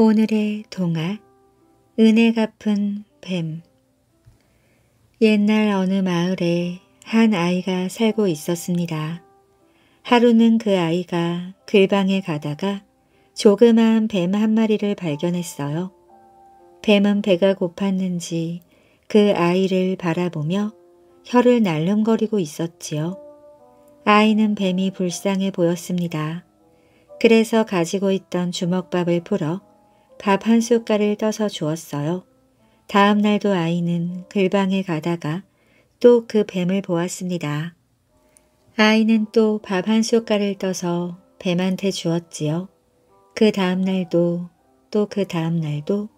오늘의 동화 은혜 갚은 뱀 옛날 어느 마을에 한 아이가 살고 있었습니다. 하루는 그 아이가 글방에 가다가 조그마한 뱀 한 마리를 발견했어요. 뱀은 배가 고팠는지 그 아이를 바라보며 혀를 날름거리고 있었지요. 아이는 뱀이 불쌍해 보였습니다. 그래서 가지고 있던 주먹밥을 풀어 밥한 숟갈을 떠서 주었어요. 다음 날도 아이는 글방에 가다가 또 그 뱀을 보았습니다. 아이는 또 밥 한 숟갈을 떠서 뱀한테 주었지요. 그 다음 날도 또 그 다음 날도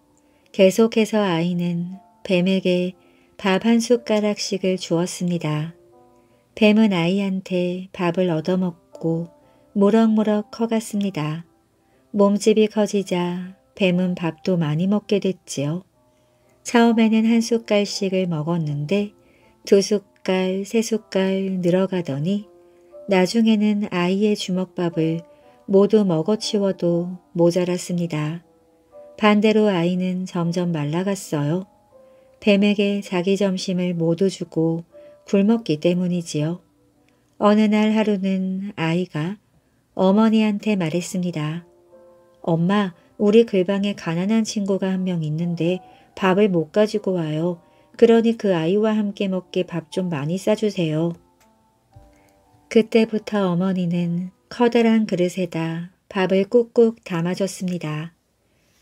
계속해서 아이는 뱀에게 밥 한 숟가락씩을 주었습니다. 뱀은 아이한테 밥을 얻어먹고 무럭무럭 커갔습니다. 몸집이 커지자 뱀은 밥도 많이 먹게 됐지요. 처음에는 한 숟갈씩을 먹었는데 두 숟갈, 세 숟갈 늘어가더니 나중에는 아이의 주먹밥을 모두 먹어치워도 모자랐습니다. 반대로 아이는 점점 말라갔어요. 뱀에게 자기 점심을 모두 주고 굶었기 때문이지요. 어느 날 하루는 아이가 어머니한테 말했습니다. 엄마, 우리 글방에 가난한 친구가 한 명 있는데 밥을 못 가지고 와요. 그러니 그 아이와 함께 먹게 밥 좀 많이 싸주세요. 그때부터 어머니는 커다란 그릇에다 밥을 꾹꾹 담아줬습니다.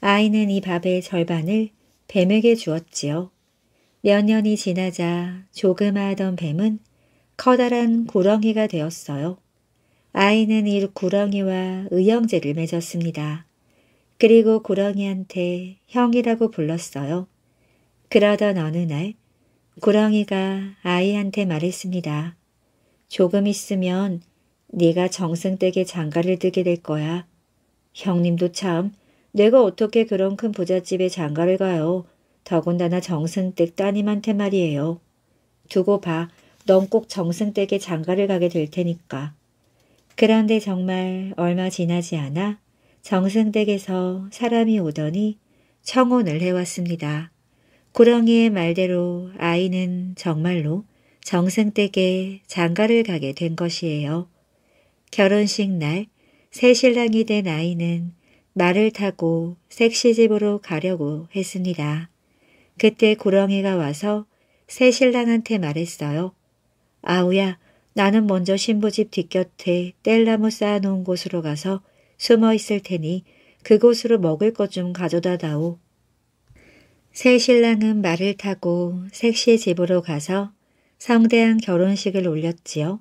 아이는 이 밥의 절반을 뱀에게 주었지요. 몇 년이 지나자 조그마하던 뱀은 커다란 구렁이가 되었어요. 아이는 이 구렁이와 의형제를 맺었습니다. 그리고 고랑이한테 형이라고 불렀어요. 그러던 어느 날 고랑이가 아이한테 말했습니다. 조금 있으면 네가 정승댁에 장가를 뜨게될 거야. 형님도 참 내가 어떻게 그런 큰 부잣집에 장가를 가요. 더군다나 정승댁 따님한테 말이에요. 두고 봐. 넌 꼭 정승댁에 장가를 가게 될 테니까. 그런데 정말 얼마 지나지 않아 정승댁에서 사람이 오더니 청혼을 해왔습니다. 구렁이의 말대로 아이는 정말로 정승댁에 장가를 가게 된 것이에요. 결혼식 날 새 신랑이 된 아이는 말을 타고 색시집으로 가려고 했습니다. 그때 구렁이가 와서 새 신랑한테 말했어요. 아우야 나는 먼저 신부집 뒷곁에 뗄나무 쌓아놓은 곳으로 가서 숨어 있을 테니 그곳으로 먹을 것 좀 가져다 다오. 새 신랑은 말을 타고 색시 집으로 가서 성대한 결혼식을 올렸지요.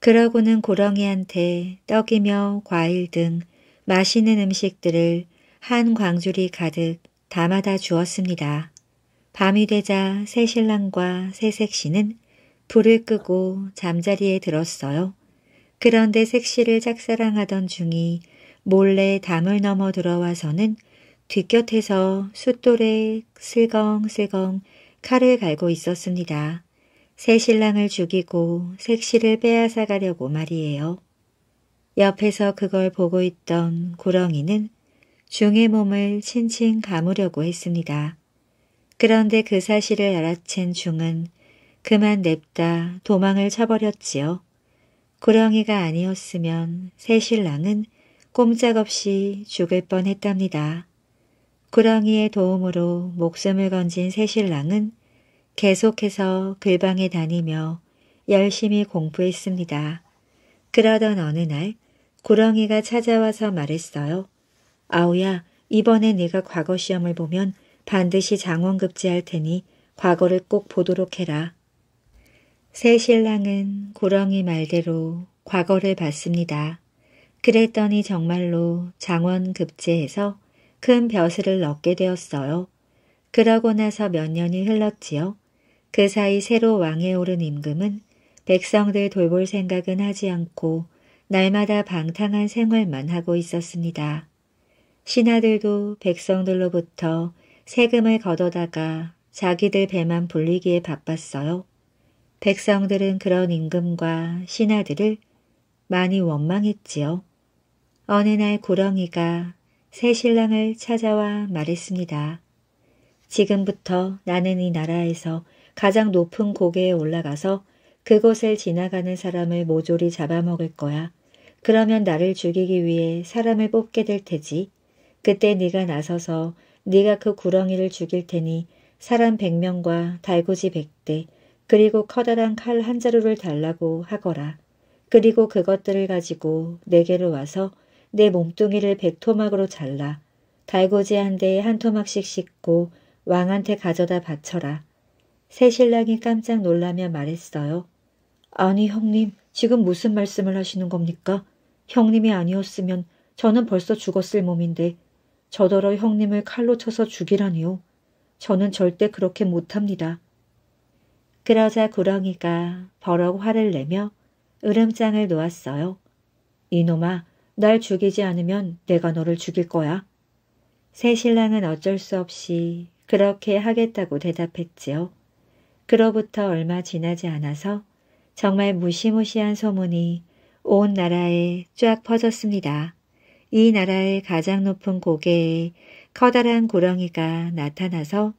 그러고는 고렁이한테 떡이며 과일 등 맛있는 음식들을 한 광주리 가득 담아다 주었습니다. 밤이 되자 새 신랑과 새 색시는 불을 끄고 잠자리에 들었어요. 그런데 색시를 짝사랑하던 중이 몰래 담을 넘어 들어와서는 뒷곁에서 숫돌에 슬겅슬겅 칼을 갈고 있었습니다. 새 신랑을 죽이고 색시를 빼앗아 가려고 말이에요. 옆에서 그걸 보고 있던 구렁이는 중의 몸을 칭칭 감으려고 했습니다. 그런데 그 사실을 알아챈 중은 그만 냅다 도망을 쳐버렸지요. 구렁이가 아니었으면 새 신랑은 꼼짝없이 죽을 뻔했답니다. 구렁이의 도움으로 목숨을 건진 새 신랑은 계속해서 글방에 다니며 열심히 공부했습니다. 그러던 어느 날 구렁이가 찾아와서 말했어요. 아우야, 이번에 네가 과거 시험을 보면 반드시 장원급제할 테니 과거를 꼭 보도록 해라. 새 신랑은 구렁이 말대로 과거를 봤습니다. 그랬더니 정말로 장원 급제에서 큰 벼슬을 넣게 되었어요. 그러고 나서 몇 년이 흘렀지요. 그 사이 새로 왕에 오른 임금은 백성들 돌볼 생각은 하지 않고 날마다 방탕한 생활만 하고 있었습니다. 신하들도 백성들로부터 세금을 거둬다가 자기들 배만 불리기에 바빴어요. 백성들은 그런 임금과 신하들을 많이 원망했지요. 어느 날 고렁이가 새 신랑을 찾아와 말했습니다. 지금부터 나는 이 나라에서 가장 높은 고개에 올라가서 그곳을 지나가는 사람을 모조리 잡아먹을 거야. 그러면 나를 죽이기 위해 사람을 뽑게 될 테지. 그때 네가 나서서 네가 그 구렁이를 죽일 테니 사람 100명과 달구지 100대 그리고 커다란 칼 한 자루를 달라고 하거라. 그리고 그것들을 가지고 내게로 와서 내 몸뚱이를 백토막으로 잘라 달고지 한 대에 한 토막씩 씻고 왕한테 가져다 바쳐라. 새 신랑이 깜짝 놀라며 말했어요. 아니 형님 지금 무슨 말씀을 하시는 겁니까? 형님이 아니었으면 저는 벌써 죽었을 몸인데 저더러 형님을 칼로 쳐서 죽이라니요. 저는 절대 그렇게 못합니다. 그러자 구렁이가 버럭 화를 내며 으름장을 놓았어요. 이놈아 날 죽이지 않으면 내가 너를 죽일 거야. 새 신랑은 어쩔 수 없이 그렇게 하겠다고 대답했지요. 그로부터 얼마 지나지 않아서 정말 무시무시한 소문이 온 나라에 쫙 퍼졌습니다. 이 나라의 가장 높은 고개에 커다란 구렁이가 나타나서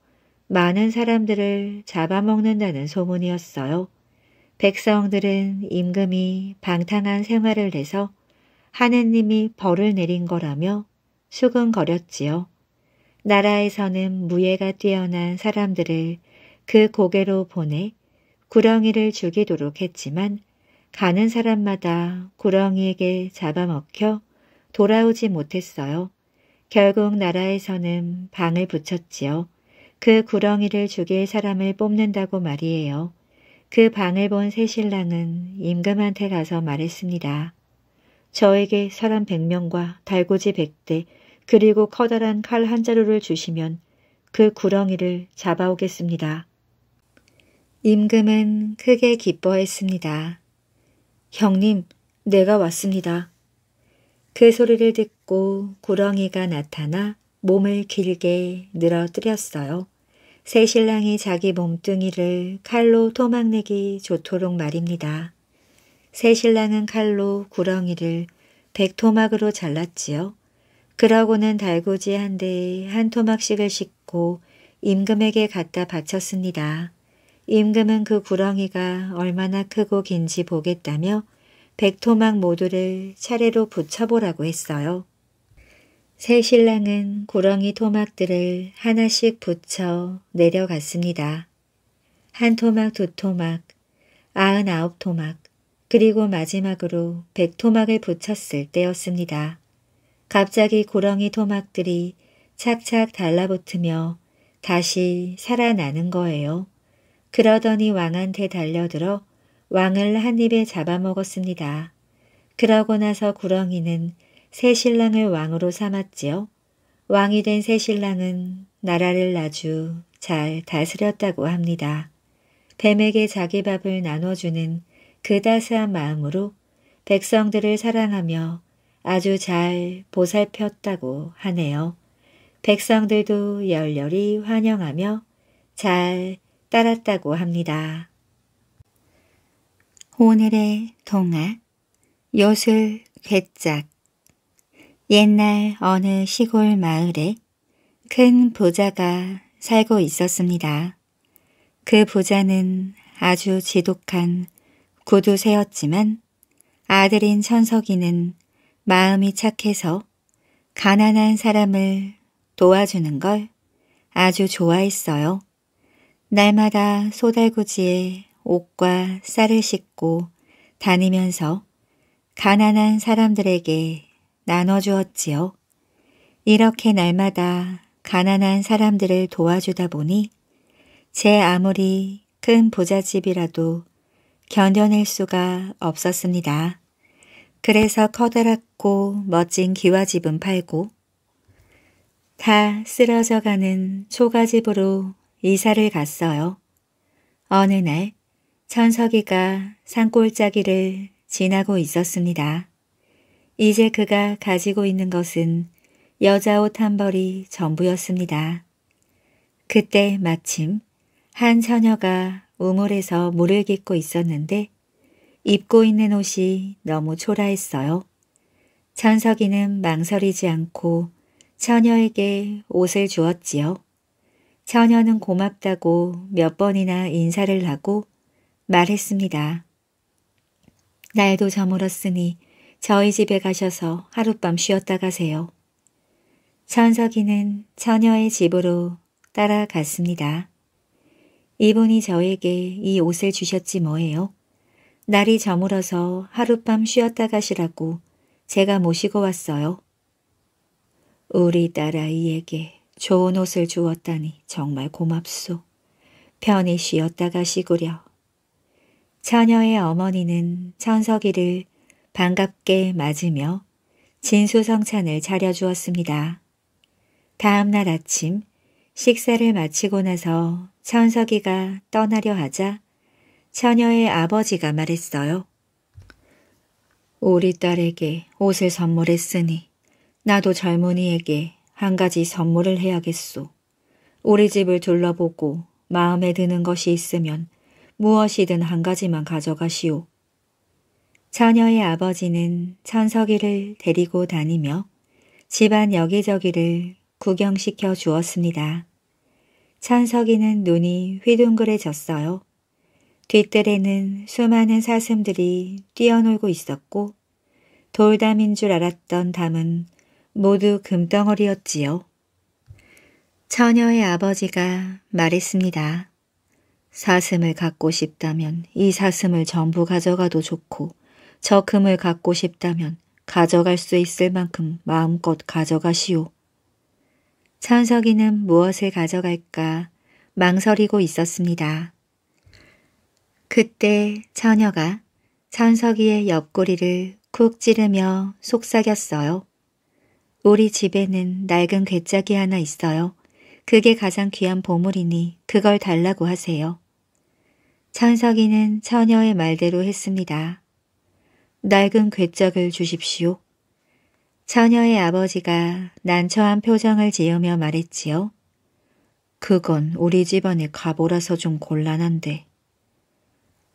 많은 사람들을 잡아먹는다는 소문이었어요. 백성들은 임금이 방탕한 생활을 해서 하느님이 벌을 내린 거라며 수근거렸지요. 나라에서는 무예가 뛰어난 사람들을 그 고개로 보내 구렁이를 죽이도록 했지만 가는 사람마다 구렁이에게 잡아먹혀 돌아오지 못했어요. 결국 나라에서는 방을 붙였지요. 그 구렁이를 죽일 사람을 뽑는다고 말이에요. 그 방을 본 새신랑은 임금한테 가서 말했습니다. 저에게 사람 백명과 달고지 백대 그리고 커다란 칼 한 자루를 주시면 그 구렁이를 잡아오겠습니다. 임금은 크게 기뻐했습니다. 형님, 내가 왔습니다. 그 소리를 듣고 구렁이가 나타나 몸을 길게 늘어뜨렸어요. 새 신랑이 자기 몸뚱이를 칼로 토막내기 좋도록 말입니다. 새 신랑은 칼로 구렁이를 백토막으로 잘랐지요. 그러고는 달구지한 대에 한 토막씩을 싣고 임금에게 갖다 바쳤습니다. 임금은 그 구렁이가 얼마나 크고 긴지 보겠다며 백토막 모두를 차례로 붙여보라고 했어요. 새 신랑은 구렁이 토막들을 하나씩 붙여 내려갔습니다. 한 토막, 두 토막, 아흔아홉 토막, 그리고 마지막으로 백토막을 붙였을 때였습니다. 갑자기 고렁이 토막들이 착착 달라붙으며 다시 살아나는 거예요. 그러더니 왕한테 달려들어 왕을 한 입에 잡아먹었습니다. 그러고 나서 구렁이는 새 신랑을 왕으로 삼았지요. 왕이 된 새 신랑은 나라를 아주 잘 다스렸다고 합니다. 뱀에게 자기 밥을 나눠주는 그다스한 마음으로 백성들을 사랑하며 아주 잘 보살폈다고 하네요. 백성들도 열렬히 환영하며 잘 따랐다고 합니다. 오늘의 동화 요술 괴짝 옛날 어느 시골 마을에 큰 부자가 살고 있었습니다. 그 부자는 아주 지독한 구두쇠였지만 아들인 천석이는 마음이 착해서 가난한 사람을 도와주는 걸 아주 좋아했어요. 날마다 소달구지에 옷과 쌀을 싣고 다니면서 가난한 사람들에게 나눠주었지요. 이렇게 날마다 가난한 사람들을 도와주다 보니 제 아무리 큰 부잣집이라도 견뎌낼 수가 없었습니다. 그래서 커다랗고 멋진 기와집은 팔고 다 쓰러져가는 초가집으로 이사를 갔어요. 어느 날 천석이가 산골짜기를 지나고 있었습니다. 이제 그가 가지고 있는 것은 여자 옷 한 벌이 전부였습니다. 그때 마침 한 처녀가 우물에서 물을 깃고 있었는데 입고 있는 옷이 너무 초라했어요. 천석이는 망설이지 않고 처녀에게 옷을 주었지요. 처녀는 고맙다고 몇 번이나 인사를 하고 말했습니다. 날도 저물었으니 저희 집에 가셔서 하룻밤 쉬었다 가세요. 천석이는 처녀의 집으로 따라갔습니다. 이분이 저에게 이 옷을 주셨지 뭐예요. 날이 저물어서 하룻밤 쉬었다 가시라고 제가 모시고 왔어요. 우리 딸아이에게 좋은 옷을 주었다니 정말 고맙소. 편히 쉬었다 가시구려. 처녀의 어머니는 천석이를 반갑게 맞으며 진수성찬을 차려주었습니다. 다음 날 아침 식사를 마치고 나서 천석이가 떠나려 하자 처녀의 아버지가 말했어요. 우리 딸에게 옷을 선물했으니 나도 젊은이에게 한 가지 선물을 해야겠소. 우리 집을 둘러보고 마음에 드는 것이 있으면 무엇이든 한 가지만 가져가시오. 처녀의 아버지는 천석이를 데리고 다니며 집안 여기저기를 구경시켜 주었습니다. 천석이는 눈이 휘둥그레졌어요. 뒷뜰에는 수많은 사슴들이 뛰어놀고 있었고 돌담인 줄 알았던 담은 모두 금덩어리였지요. 처녀의 아버지가 말했습니다. 사슴을 갖고 싶다면 이 사슴을 전부 가져가도 좋고 저 금을 갖고 싶다면 가져갈 수 있을 만큼 마음껏 가져가시오. 천석이는 무엇을 가져갈까 망설이고 있었습니다. 그때 처녀가 천석이의 옆구리를 쿡 찌르며 속삭였어요. 우리 집에는 낡은 괴짝이 하나 있어요. 그게 가장 귀한 보물이니 그걸 달라고 하세요. 천석이는 처녀의 말대로 했습니다. 낡은 괴짝을 주십시오. 처녀의 아버지가 난처한 표정을 지으며 말했지요. 그건 우리 집안의 가보라서좀 곤란한데.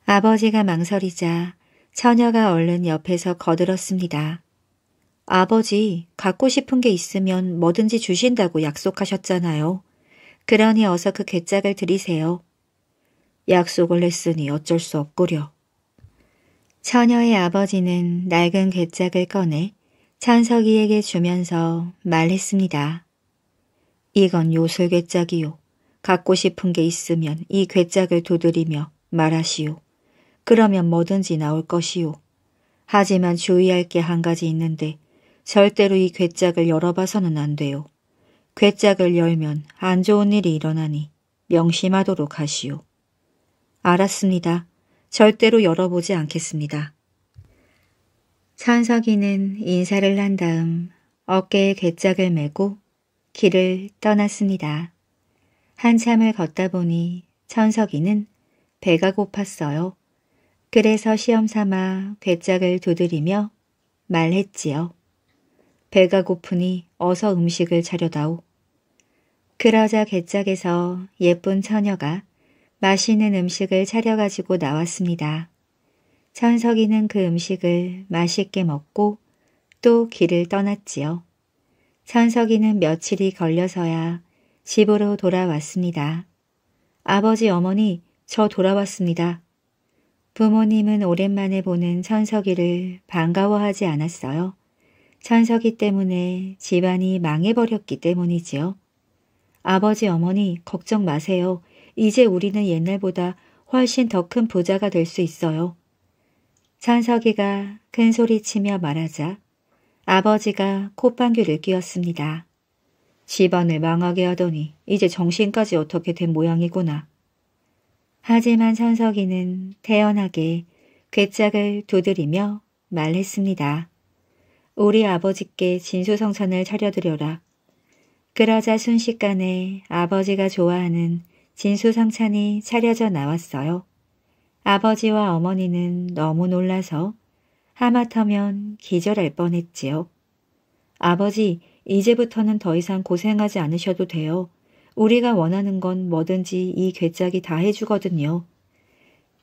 아버지가 망설이자 처녀가 얼른 옆에서 거들었습니다. 아버지, 갖고 싶은 게 있으면 뭐든지 주신다고 약속하셨잖아요. 그러니 어서 그 괴짝을 드리세요. 약속을 했으니 어쩔 수 없구려. 처녀의 아버지는 낡은 괴짝을 꺼내 찬석이에게 주면서 말했습니다. 이건 요술 괴짝이요. 갖고 싶은 게 있으면 이 괴짝을 두드리며 말하시오. 그러면 뭐든지 나올 것이오. 하지만 주의할 게 한 가지 있는데 절대로 이 괴짝을 열어봐서는 안 돼요. 괴짝을 열면 안 좋은 일이 일어나니 명심하도록 하시오. 알았습니다. 절대로 열어보지 않겠습니다. 천석이는 인사를 한 다음 어깨에 괴짝을 메고 길을 떠났습니다. 한참을 걷다 보니 천석이는 배가 고팠어요. 그래서 시험 삼아 괴짝을 두드리며 말했지요. 배가 고프니 어서 음식을 차려다오. 그러자 괴짝에서 예쁜 처녀가 맛있는 음식을 차려가지고 나왔습니다. 천석이는 그 음식을 맛있게 먹고 또 길을 떠났지요. 천석이는 며칠이 걸려서야 집으로 돌아왔습니다. 아버지 어머니 저 돌아왔습니다. 부모님은 오랜만에 보는 천석이를 반가워하지 않았어요. 천석이 때문에 집안이 망해버렸기 때문이지요. 아버지 어머니 걱정 마세요. 이제 우리는 옛날보다 훨씬 더 큰 부자가 될 수 있어요. 천석이가 큰 소리치며 말하자 아버지가 콧방귀를 뀌었습니다. 집안을 망하게 하더니 이제 정신까지 어떻게 된 모양이구나. 하지만 천석이는 태연하게 괴짝을 두드리며 말했습니다. 우리 아버지께 진수성찬을 차려드려라. 그러자 순식간에 아버지가 좋아하는 진수성찬이 차려져 나왔어요. 아버지와 어머니는 너무 놀라서 하마터면 기절할 뻔했지요. 아버지, 이제부터는 더 이상 고생하지 않으셔도 돼요. 우리가 원하는 건 뭐든지 이 괴짝이 다 해주거든요.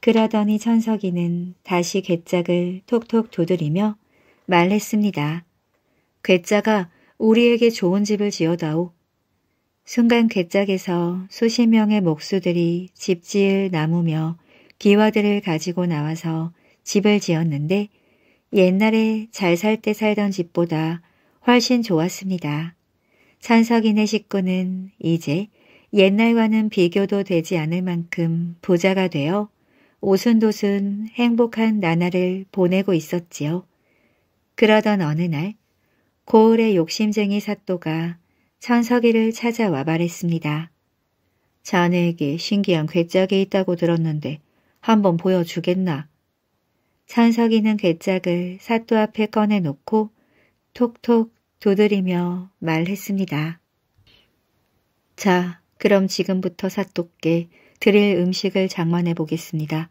그러더니 천석이는 다시 괴짝을 톡톡 두드리며 말했습니다. 괴짜가 우리에게 좋은 집을 지어다오. 순간 괴짝에서 수십 명의 목수들이 집 지을 나무며 기와들을 가지고 나와서 집을 지었는데 옛날에 잘 살 때 살던 집보다 훨씬 좋았습니다. 찬석이네 식구는 이제 옛날과는 비교도 되지 않을 만큼 부자가 되어 오순도순 행복한 나날을 보내고 있었지요. 그러던 어느 날 고을의 욕심쟁이 사또가 천석이를 찾아와 말했습니다. 자네에게 신기한 괴짝이 있다고 들었는데 한번 보여주겠나. 찬석이는 괴짝을 사또 앞에 꺼내놓고 톡톡 두드리며 말했습니다. 자, 그럼 지금부터 사또께 드릴 음식을 장만해 보겠습니다.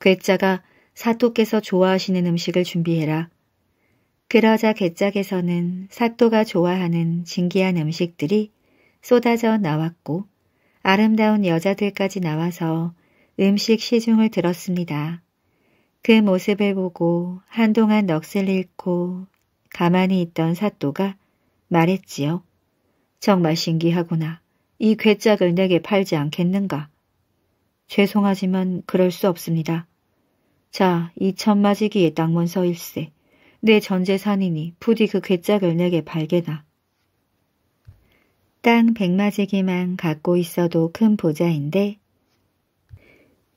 괴짜가 사또께서 좋아하시는 음식을 준비해라. 그러자 괴짝에서는 사또가 좋아하는 진기한 음식들이 쏟아져 나왔고 아름다운 여자들까지 나와서 음식 시중을 들었습니다. 그 모습을 보고 한동안 넋을 잃고 가만히 있던 사또가 말했지요. 정말 신기하구나. 이 괴짝을 내게 팔지 않겠는가? 죄송하지만 그럴 수 없습니다. 자, 이 천마지기의 땅문서 일세. 내 전재산이니 부디 그 괴짝을 내게 발게나. 땅 백마지기만 갖고 있어도 큰 보자인데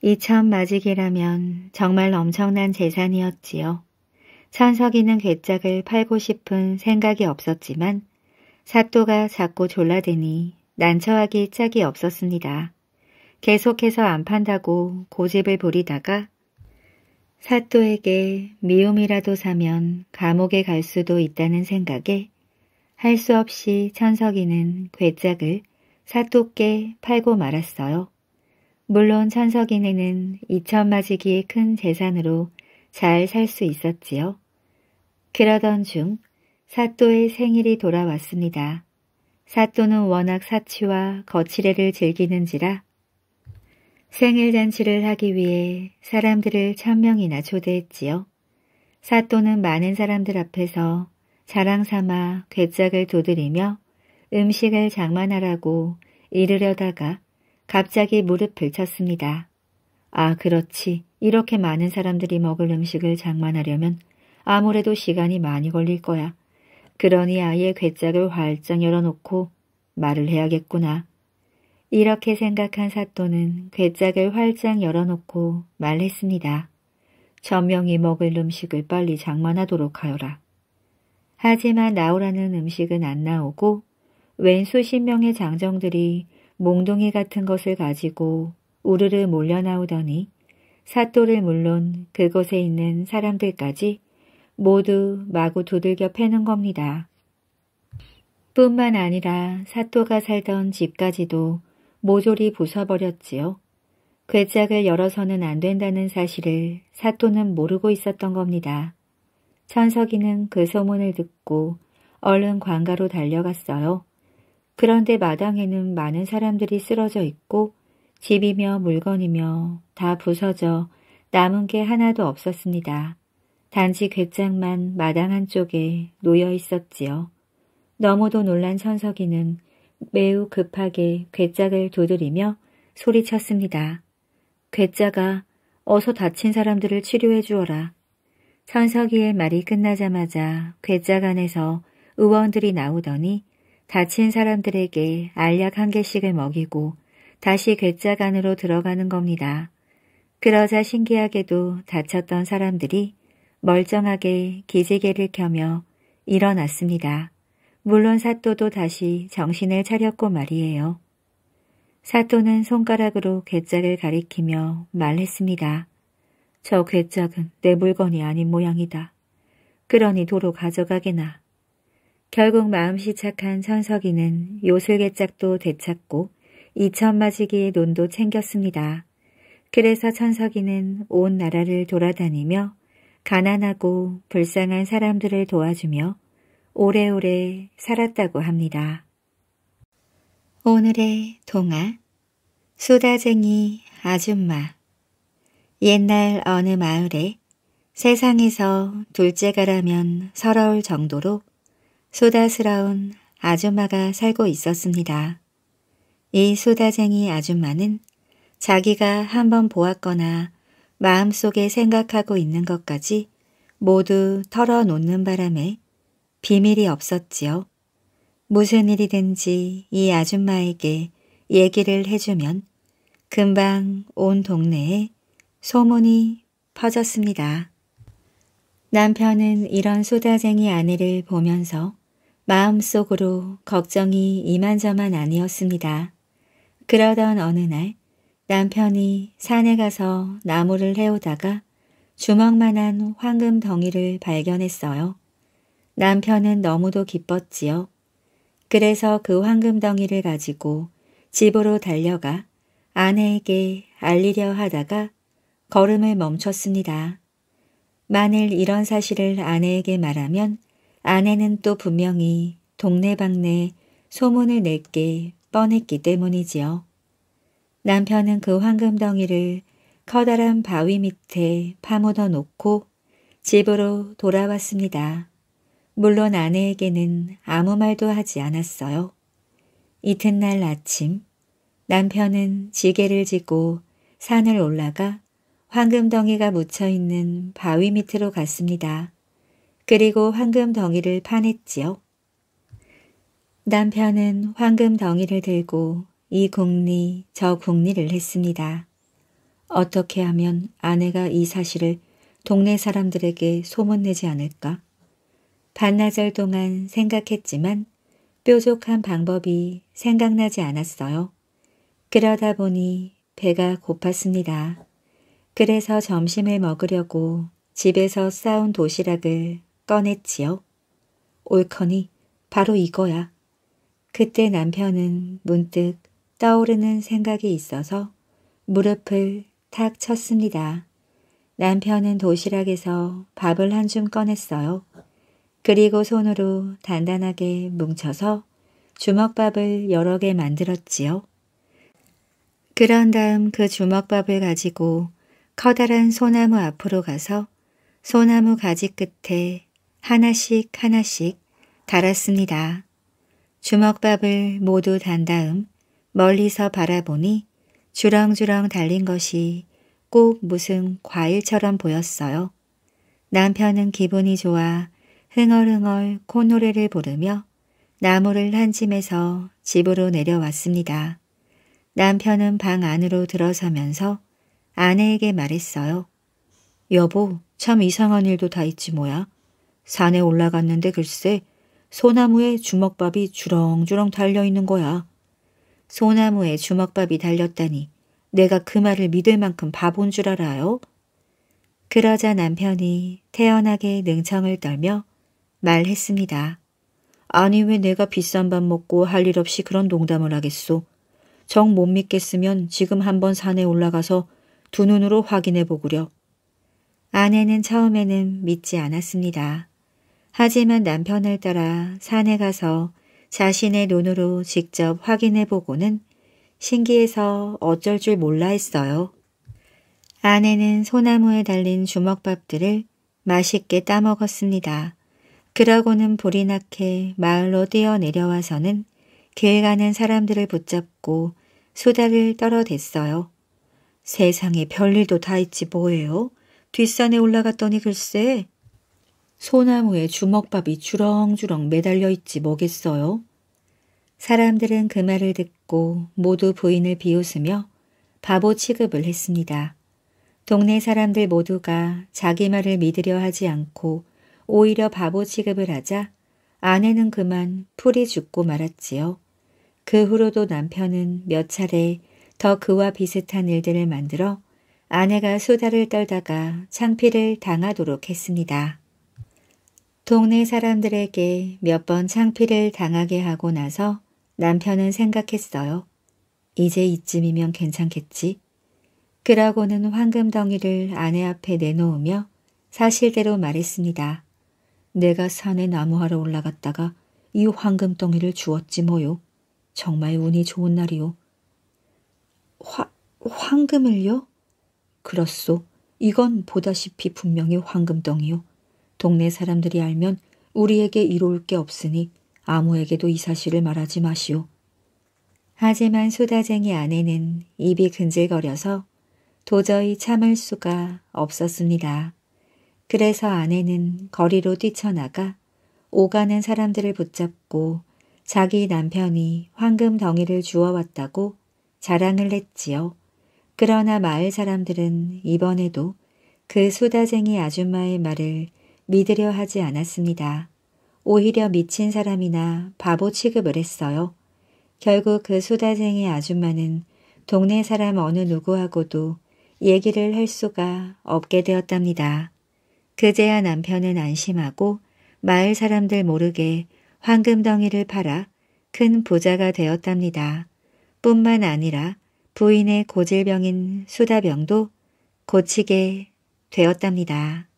이천 마직이라면 정말 엄청난 재산이었지요. 천석이는 괴짝을 팔고 싶은 생각이 없었지만 사또가 자꾸 졸라대니 난처하기 짝이 없었습니다. 계속해서 안 판다고 고집을 부리다가 사또에게 미움이라도 사면 감옥에 갈 수도 있다는 생각에 할 수 없이 천석이는 괴짝을 사또께 팔고 말았어요. 물론 천석이네는 이천마지기의 큰 재산으로 잘 살 수 있었지요. 그러던 중 사또의 생일이 돌아왔습니다. 사또는 워낙 사치와 거칠애를 즐기는지라 생일 잔치를 하기 위해 사람들을 천명이나 초대했지요. 사또는 많은 사람들 앞에서 자랑삼아 괴짝을 도드리며 음식을 장만하라고 이르려다가 갑자기 무릎을 쳤습니다. 아 그렇지 이렇게 많은 사람들이 먹을 음식을 장만하려면 아무래도 시간이 많이 걸릴 거야. 그러니 아예 괴짝을 활짝 열어놓고 말을 해야겠구나. 이렇게 생각한 사또는 괴짝을 활짝 열어놓고 말했습니다. 전명이 먹을 음식을 빨리 장만하도록 하여라. 하지만 나오라는 음식은 안 나오고 웬 수십 명의 장정들이 몽둥이 같은 것을 가지고 우르르 몰려나오더니 사또를 물론 그곳에 있는 사람들까지 모두 마구 두들겨 패는 겁니다. 뿐만 아니라 사또가 살던 집까지도 모조리 부숴버렸지요. 괴짝을 열어서는 안 된다는 사실을 사또는 모르고 있었던 겁니다. 천석이는 그 소문을 듣고 얼른 관가로 달려갔어요. 그런데 마당에는 많은 사람들이 쓰러져 있고 집이며 물건이며 다 부서져 남은 게 하나도 없었습니다. 단지 괴짝만 마당 한쪽에 놓여 있었지요. 너무도 놀란 천석이는 매우 급하게 괴짝을 두드리며 소리쳤습니다. 괴짜가 어서 다친 사람들을 치료해 주어라. 천석이의 말이 끝나자마자 괴짝 안에서 의원들이 나오더니 다친 사람들에게 알약 한 개씩을 먹이고 다시 괴짝 안으로 들어가는 겁니다. 그러자 신기하게도 다쳤던 사람들이 멀쩡하게 기지개를 켜며 일어났습니다. 물론 사또도 다시 정신을 차렸고 말이에요. 사또는 손가락으로 괴짝을 가리키며 말했습니다. 저 괴짝은 내 물건이 아닌 모양이다. 그러니 도로 가져가게나. 결국 마음씨 착한 천석이는 요술개짝도 되찾고 이천마지기의 논도 챙겼습니다. 그래서 천석이는 온 나라를 돌아다니며 가난하고 불쌍한 사람들을 도와주며 오래오래 살았다고 합니다. 오늘의 동화 수다쟁이 아줌마 옛날 어느 마을에 세상에서 둘째가라면 서러울 정도로 소다스러운 아줌마가 살고 있었습니다. 이 소다쟁이 아줌마는 자기가 한번 보았거나 마음속에 생각하고 있는 것까지 모두 털어놓는 바람에 비밀이 없었지요. 무슨 일이든지 이 아줌마에게 얘기를 해주면 금방 온 동네에 소문이 퍼졌습니다. 남편은 이런 소다쟁이 아내를 보면서 마음속으로 걱정이 이만저만 아니었습니다. 그러던 어느 날 남편이 산에 가서 나무를 해오다가 주먹만한 황금 덩이를 발견했어요. 남편은 너무도 기뻤지요. 그래서 그 황금 덩이를 가지고 집으로 달려가 아내에게 알리려 하다가 걸음을 멈췄습니다. 만일 이런 사실을 아내에게 말하면 아내는 또 분명히 동네방네 소문을 낼 게 뻔했기 때문이지요. 남편은 그 황금덩이를 커다란 바위 밑에 파묻어 놓고 집으로 돌아왔습니다. 물론 아내에게는 아무 말도 하지 않았어요. 이튿날 아침 남편은 지게를 지고 산을 올라가 황금덩이가 묻혀있는 바위 밑으로 갔습니다. 그리고 황금 덩이를 파냈지요. 남편은 황금 덩이를 들고 이 궁리 저 궁리를 했습니다. 어떻게 하면 아내가 이 사실을 동네 사람들에게 소문내지 않을까? 반나절 동안 생각했지만 뾰족한 방법이 생각나지 않았어요. 그러다 보니 배가 고팠습니다. 그래서 점심을 먹으려고 집에서 싸온 도시락을 꺼냈지요. 옳거니 바로 이거야. 그때 남편은 문득 떠오르는 생각이 있어서 무릎을 탁 쳤습니다. 남편은 도시락에서 밥을 한 줌 꺼냈어요. 그리고 손으로 단단하게 뭉쳐서 주먹밥을 여러 개 만들었지요. 그런 다음 그 주먹밥을 가지고 커다란 소나무 앞으로 가서 소나무 가지 끝에 하나씩 하나씩 달았습니다. 주먹밥을 모두 단 다음 멀리서 바라보니 주렁주렁 달린 것이 꼭 무슨 과일처럼 보였어요. 남편은 기분이 좋아 흥얼흥얼 코노래를 부르며 나무를 한 짐에서 집으로 내려왔습니다. 남편은 방 안으로 들어서면서 아내에게 말했어요. 여보, 참 이상한 일도 다 있지 뭐야. 산에 올라갔는데 글쎄 소나무에 주먹밥이 주렁주렁 달려있는 거야. 소나무에 주먹밥이 달렸다니 내가 그 말을 믿을 만큼 바본 줄 알아요? 그러자 남편이 태연하게 능청을 떨며 말했습니다. 아니 왜 내가 비싼 밥 먹고 할 일 없이 그런 농담을 하겠소. 정 못 믿겠으면 지금 한번 산에 올라가서 두 눈으로 확인해 보구려. 아내는 처음에는 믿지 않았습니다. 하지만 남편을 따라 산에 가서 자신의 눈으로 직접 확인해보고는 신기해서 어쩔 줄 몰라 했어요. 아내는 소나무에 달린 주먹밥들을 맛있게 따먹었습니다. 그러고는 불이 나게 마을로 뛰어내려와서는 길 가는 사람들을 붙잡고 수다를 떨어댔어요. 세상에 별일도 다 있지 뭐예요? 뒷산에 올라갔더니 글쎄 소나무에 주먹밥이 주렁주렁 매달려 있지 뭐겠어요? 사람들은 그 말을 듣고 모두 부인을 비웃으며 바보 취급을 했습니다. 동네 사람들 모두가 자기 말을 믿으려 하지 않고 오히려 바보 취급을 하자 아내는 그만 풀이 죽고 말았지요. 그 후로도 남편은 몇 차례 더 그와 비슷한 일들을 만들어 아내가 수다를 떨다가 창피를 당하도록 했습니다. 동네 사람들에게 몇 번 창피를 당하게 하고 나서 남편은 생각했어요. 이제 이쯤이면 괜찮겠지. 그러고는 황금덩이를 아내 앞에 내놓으며 사실대로 말했습니다. 내가 산에 나무하러 올라갔다가 이 황금덩이를 주었지 뭐요. 정말 운이 좋은 날이오 화, 황금을요? 그렇소. 이건 보다시피 분명히 황금덩이요. 동네 사람들이 알면 우리에게 이로울 게 없으니 아무에게도 이 사실을 말하지 마시오. 하지만 소다쟁이 아내는 입이 근질거려서 도저히 참을 수가 없었습니다. 그래서 아내는 거리로 뛰쳐나가 오가는 사람들을 붙잡고 자기 남편이 황금 덩이를 주워왔다고 자랑을 했지요. 그러나 마을 사람들은 이번에도 그소다쟁이 아줌마의 말을 믿으려 하지 않았습니다. 오히려 미친 사람이나 바보 취급을 했어요. 결국 그 수다쟁이 아줌마는 동네 사람 어느 누구하고도 얘기를 할 수가 없게 되었답니다. 그제야 남편은 안심하고 마을 사람들 모르게 황금덩이를 팔아 큰 부자가 되었답니다. 뿐만 아니라 부인의 고질병인 수다병도 고치게 되었답니다.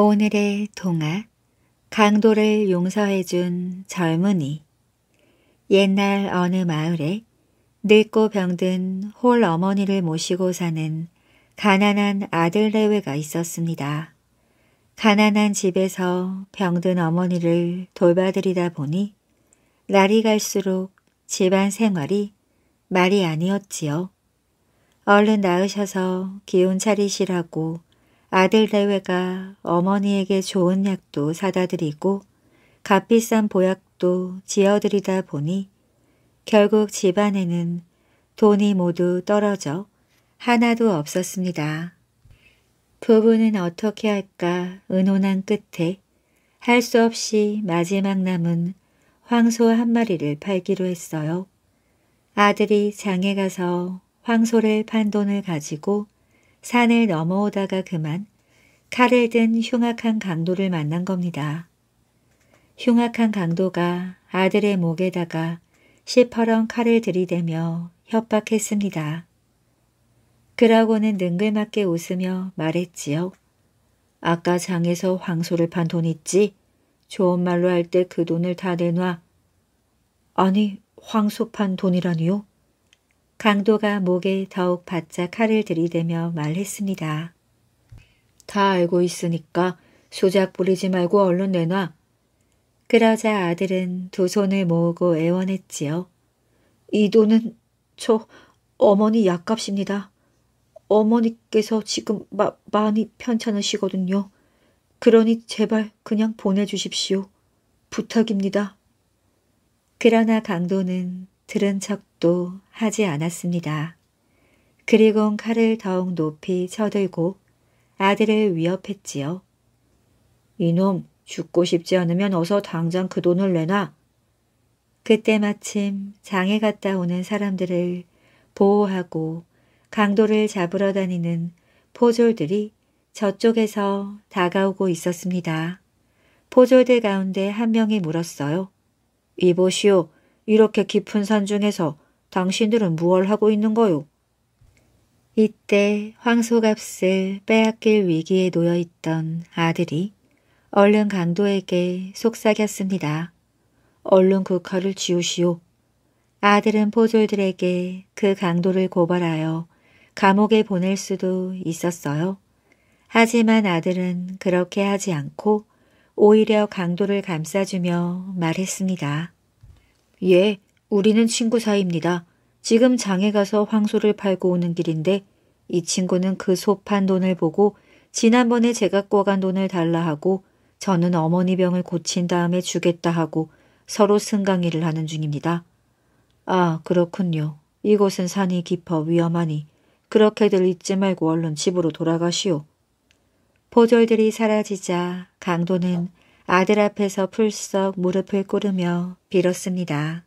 오늘의 동화 강도를 용서해준 젊은이 옛날 어느 마을에 늙고 병든 홀 어머니를 모시고 사는 가난한 아들 내외가 있었습니다. 가난한 집에서 병든 어머니를 돌봐드리다 보니 날이 갈수록 집안 생활이 말이 아니었지요. 얼른 나으셔서 기운 차리시라고 아들 대회가 어머니에게 좋은 약도 사다 드리고 값비싼 보약도 지어드리다 보니 결국 집안에는 돈이 모두 떨어져 하나도 없었습니다. 부부는 어떻게 할까 은혼한 끝에 할 수 없이 마지막 남은 황소 한 마리를 팔기로 했어요. 아들이 장에 가서 황소를 판 돈을 가지고 산을 넘어오다가 그만 칼을 든 흉악한 강도를 만난 겁니다. 흉악한 강도가 아들의 목에다가 시퍼런 칼을 들이대며 협박했습니다. 그러고는 능글맞게 웃으며 말했지요. 아까 장에서 황소를 판 돈 있지? 좋은 말로 할 때 그 돈을 다 내놔. 아니, 황소 판 돈이라니요? 강도가 목에 더욱 바짝 칼을 들이대며 말했습니다. 다 알고 있으니까 소작 부리지 말고 얼른 내놔. 그러자 아들은 두 손을 모으고 애원했지요. 이 돈은 저 어머니 약값입니다. 어머니께서 지금 마, 많이 편찮으시거든요. 그러니 제발 그냥 보내주십시오. 부탁입니다. 그러나 강도는 들은 척또 하지 않았습니다. 그리곤 칼을 더욱 높이 쳐들고 아들을 위협했지요. 이놈 죽고 싶지 않으면 어서 당장 그 돈을 내놔. 그때 마침 장에 갔다 오는 사람들을 보호하고 강도를 잡으러 다니는 포졸들이 저쪽에서 다가오고 있었습니다. 포졸들 가운데 한 명이 물었어요. 이보시오, 이렇게 깊은 산 중에서 당신들은 무얼 하고 있는 거요? 이때 황소값을 빼앗길 위기에 놓여있던 아들이 얼른 강도에게 속삭였습니다. 얼른 그 칼을 지우시오. 아들은 포졸들에게 그 강도를 고발하여 감옥에 보낼 수도 있었어요. 하지만 아들은 그렇게 하지 않고 오히려 강도를 감싸주며 말했습니다. 예, 우리는 친구 사이입니다. 지금 장에 가서 황소를 팔고 오는 길인데 이 친구는 그소판 돈을 보고 지난번에 제가 꿔간 돈을 달라 하고 저는 어머니 병을 고친 다음에 주겠다 하고 서로 승강이를 하는 중입니다. 아 그렇군요. 이곳은 산이 깊어 위험하니 그렇게들 잊지 말고 얼른 집으로 돌아가시오. 보졸들이 사라지자 강도는 아들 앞에서 풀썩 무릎을 꿇으며 빌었습니다.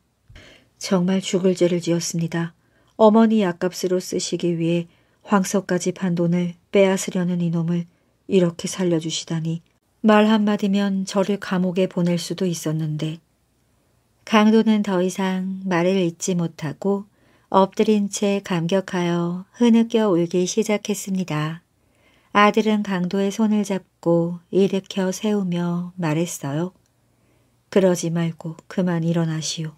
정말 죽을 죄를 지었습니다. 어머니 약값으로 쓰시기 위해 황석까지 판 돈을 빼앗으려는 이놈을 이렇게 살려주시다니 말 한마디면 저를 감옥에 보낼 수도 있었는데 강도는 더 이상 말을 잊지 못하고 엎드린 채 감격하여 흐느껴 울기 시작했습니다. 아들은 강도의 손을 잡고 일으켜 세우며 말했어요. 그러지 말고 그만 일어나시오.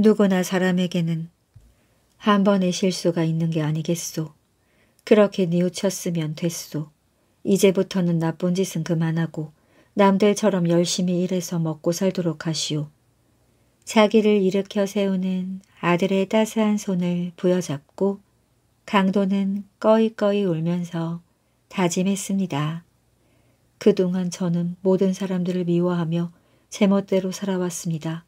누구나 사람에게는 한 번의 실수가 있는 게 아니겠소. 그렇게 뉘우쳤으면 됐소. 이제부터는 나쁜 짓은 그만하고 남들처럼 열심히 일해서 먹고 살도록 하시오. 자기를 일으켜 세우는 아들의 따스한 손을 부여잡고 강도는 꺼이꺼이 울면서 다짐했습니다. 그동안 저는 모든 사람들을 미워하며 제멋대로 살아왔습니다.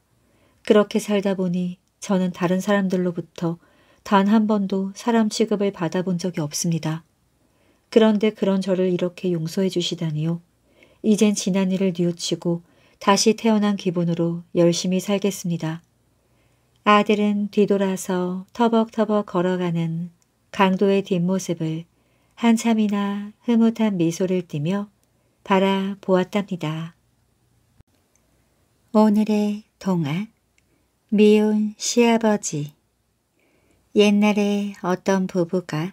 그렇게 살다 보니 저는 다른 사람들로부터 단 한 번도 사람 취급을 받아본 적이 없습니다. 그런데 그런 저를 이렇게 용서해 주시다니요. 이젠 지난 일을 뉘우치고 다시 태어난 기분으로 열심히 살겠습니다. 아들은 뒤돌아서 터벅터벅 걸어가는 강도의 뒷모습을 한참이나 흐뭇한 미소를 띠며 바라보았답니다. 오늘의 동화 미운 시아버지 옛날에 어떤 부부가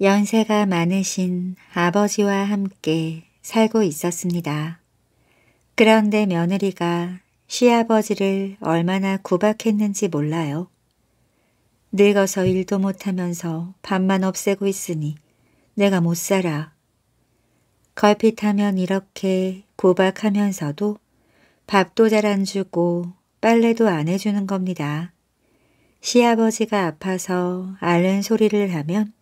연세가 많으신 아버지와 함께 살고 있었습니다. 그런데 며느리가 시아버지를 얼마나 구박했는지 몰라요. 늙어서 일도 못하면서 밥만 없애고 있으니 내가 못 살아. 걸핏하면 이렇게 구박하면서도 밥도 잘 안 주고 빨래도 안 해주는 겁니다. 시아버지가 아파서 앓는 소리를 하면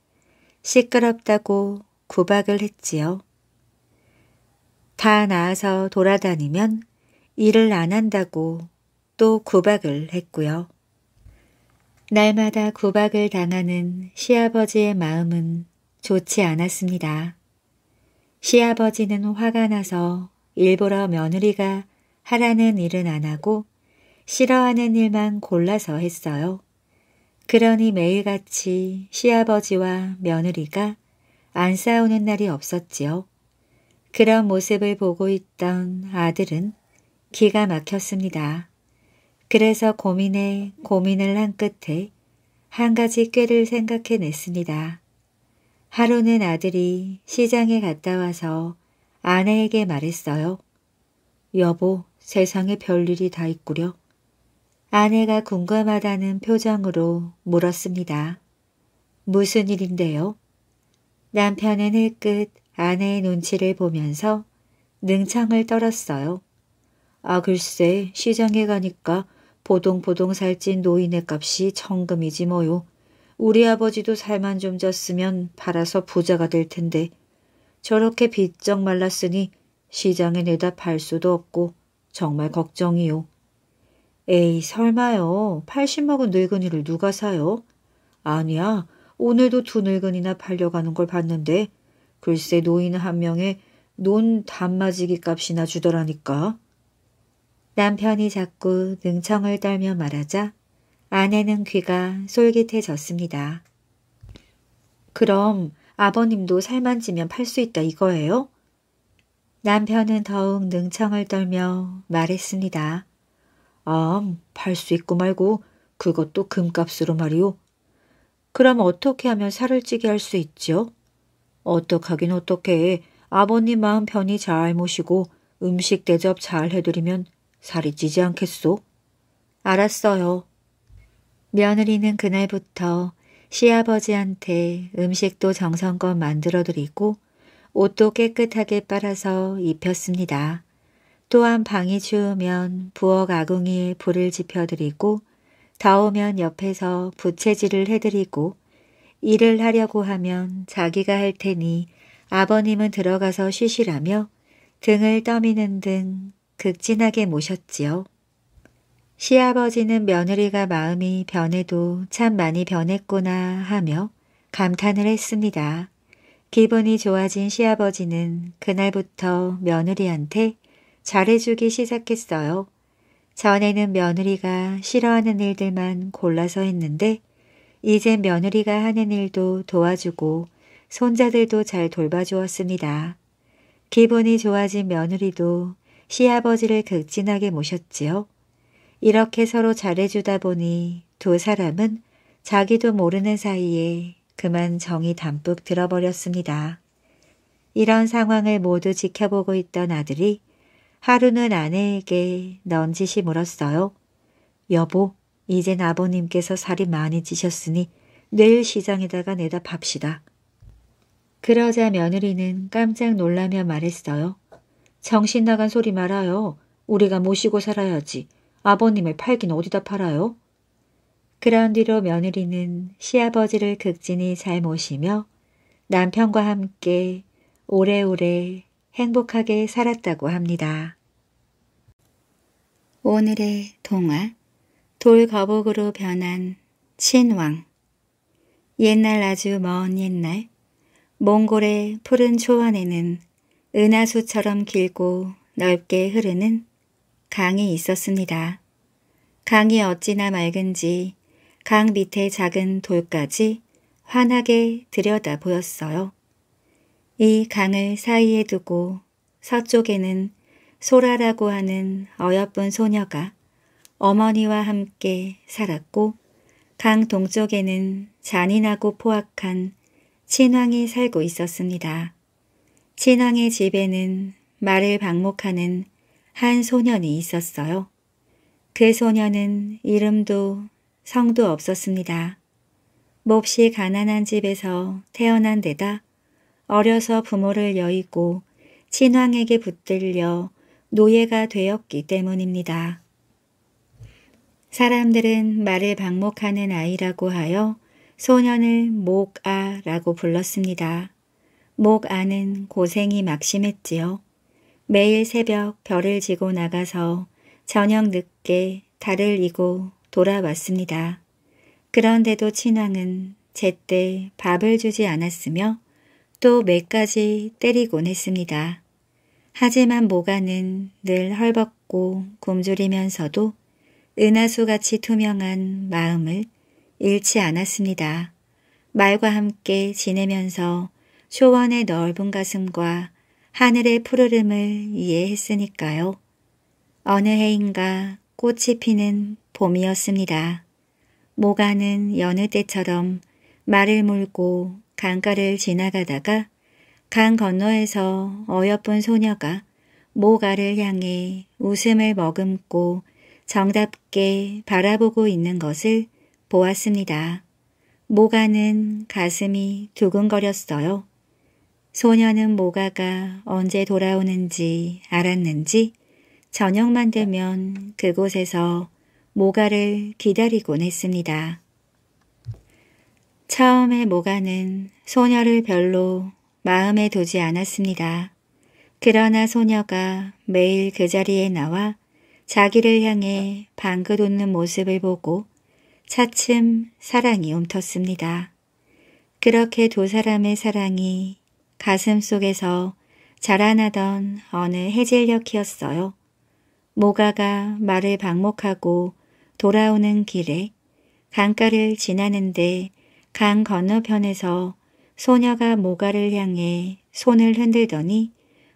시끄럽다고 구박을 했지요. 다 나아서 돌아다니면 일을 안 한다고 또 구박을 했고요. 날마다 구박을 당하는 시아버지의 마음은 좋지 않았습니다. 시아버지는 화가 나서 일부러 며느리가 하라는 일은 안 하고 싫어하는 일만 골라서 했어요. 그러니 매일같이 시아버지와 며느리가 안 싸우는 날이 없었지요. 그런 모습을 보고 있던 아들은 기가 막혔습니다. 그래서 고민에 고민을 한 끝에 한 가지 꾀를 생각해냈습니다. 하루는 아들이 시장에 갔다 와서 아내에게 말했어요. 여보, 세상에 별일이 다 있구려. 아내가 궁금하다는 표정으로 물었습니다. 무슨 일인데요? 남편은 흘끗 아내의 눈치를 보면서 능청을 떨었어요. 아 글쎄 시장에 가니까 보동보동 살찐 노인의 값이 천금이지 뭐요. 우리 아버지도 살만 좀 졌으면 팔아서 부자가 될 텐데 저렇게 빚쩍 말랐으니 시장에 내다 팔 수도 없고 정말 걱정이요. 에이 설마요. 80 먹은 늙은이를 누가 사요? 아니야. 오늘도 두 늙은이나 팔려가는 걸 봤는데 글쎄 노인 한 명에 논 단마지기 값이나 주더라니까. 남편이 자꾸 능청을 떨며 말하자 아내는 귀가 솔깃해졌습니다. 그럼 아버님도 살만 지면 팔 수 있다 이거예요? 남편은 더욱 능청을 떨며 말했습니다. 암, 팔 수 있고 말고 그것도 금값으로 말이오. 그럼 어떻게 하면 살을 찌게 할 수있죠 어떡하긴 어떡해. 아버님 마음 편히 잘 모시고 음식 대접 잘 해드리면 살이 찌지 않겠소? 알았어요. 며느리는 그날부터 시아버지한테 음식도 정성껏 만들어드리고 옷도 깨끗하게 빨아서 입혔습니다. 또한 방이 추우면 부엌 아궁이에 불을 지펴드리고 더우면 옆에서 부채질을 해드리고 일을 하려고 하면 자기가 할 테니 아버님은 들어가서 쉬시라며 등을 떠미는 등 극진하게 모셨지요. 시아버지는 며느리가 마음이 변해도 참 많이 변했구나 하며 감탄을 했습니다. 기분이 좋아진 시아버지는 그날부터 며느리한테 잘해주기 시작했어요. 전에는 며느리가 싫어하는 일들만 골라서 했는데 이제 며느리가 하는 일도 도와주고 손자들도 잘 돌봐주었습니다. 기분이 좋아진 며느리도 시아버지를 극진하게 모셨지요. 이렇게 서로 잘해주다 보니 두 사람은 자기도 모르는 사이에 그만 정이 담뿍 들어버렸습니다. 이런 상황을 모두 지켜보고 있던 아들이 하루는 아내에게 넌지시 물었어요. 여보, 이젠 아버님께서 살이 많이 찌셨으니 내일 시장에다가 내다 팝시다. 그러자 며느리는 깜짝 놀라며 말했어요. 정신 나간 소리 말아요. 우리가 모시고 살아야지. 아버님을 팔긴 어디다 팔아요? 그런 뒤로 며느리는 시아버지를 극진히 잘 모시며 남편과 함께 오래오래 행복하게 살았다고 합니다. 오늘의 동화 돌거북으로 변한 친왕 옛날 아주 먼 옛날 몽골의 푸른 초원에는 은하수처럼 길고 넓게 흐르는 강이 있었습니다. 강이 어찌나 맑은지 강 밑에 작은 돌까지 환하게 들여다 보였어요. 이 강을 사이에 두고 서쪽에는 소라라고 하는 어여쁜 소녀가 어머니와 함께 살았고 강 동쪽에는 잔인하고 포악한 친왕이 살고 있었습니다. 친왕의 집에는 말을 방목하는 한 소년이 있었어요. 그 소년은 이름도 성도 없었습니다. 몹시 가난한 집에서 태어난 데다 어려서 부모를 여의고 친왕에게 붙들려 노예가 되었기 때문입니다. 사람들은 말을 방목하는 아이라고 하여 소년을 목아라고 불렀습니다. 목아는 고생이 막심했지요. 매일 새벽 별을 지고 나가서 저녁 늦게 달을 이고 돌아왔습니다. 그런데도 친왕은 제때 밥을 주지 않았으며 또 매까지 때리곤 했습니다. 하지만 모가는 늘 헐벗고 굶주리면서도 은하수같이 투명한 마음을 잃지 않았습니다. 말과 함께 지내면서 쇼원의 넓은 가슴과 하늘의 푸르름을 이해했으니까요. 어느 해인가 꽃이 피는 봄이었습니다. 모가는 여느 때처럼 말을 물고 강가를 지나가다가 강 건너에서 어여쁜 소녀가 모가를 향해 웃음을 머금고 정답게 바라보고 있는 것을 보았습니다. 모가는 가슴이 두근거렸어요. 소녀는 모가가 언제 돌아오는지 알았는지 저녁만 되면 그곳에서 모가를 기다리곤 했습니다. 처음에 모가는 소녀를 별로 마음에 두지 않았습니다. 그러나 소녀가 매일 그 자리에 나와 자기를 향해 방긋 웃는 모습을 보고 차츰 사랑이 움텄습니다. 그렇게 두 사람의 사랑이 가슴 속에서 자라나던 어느 해질녘이었어요. 모가가 말을 방목하고 돌아오는 길에 강가를 지나는데 강 건너편에서 소녀가 모가를 향해 손을 흔들더니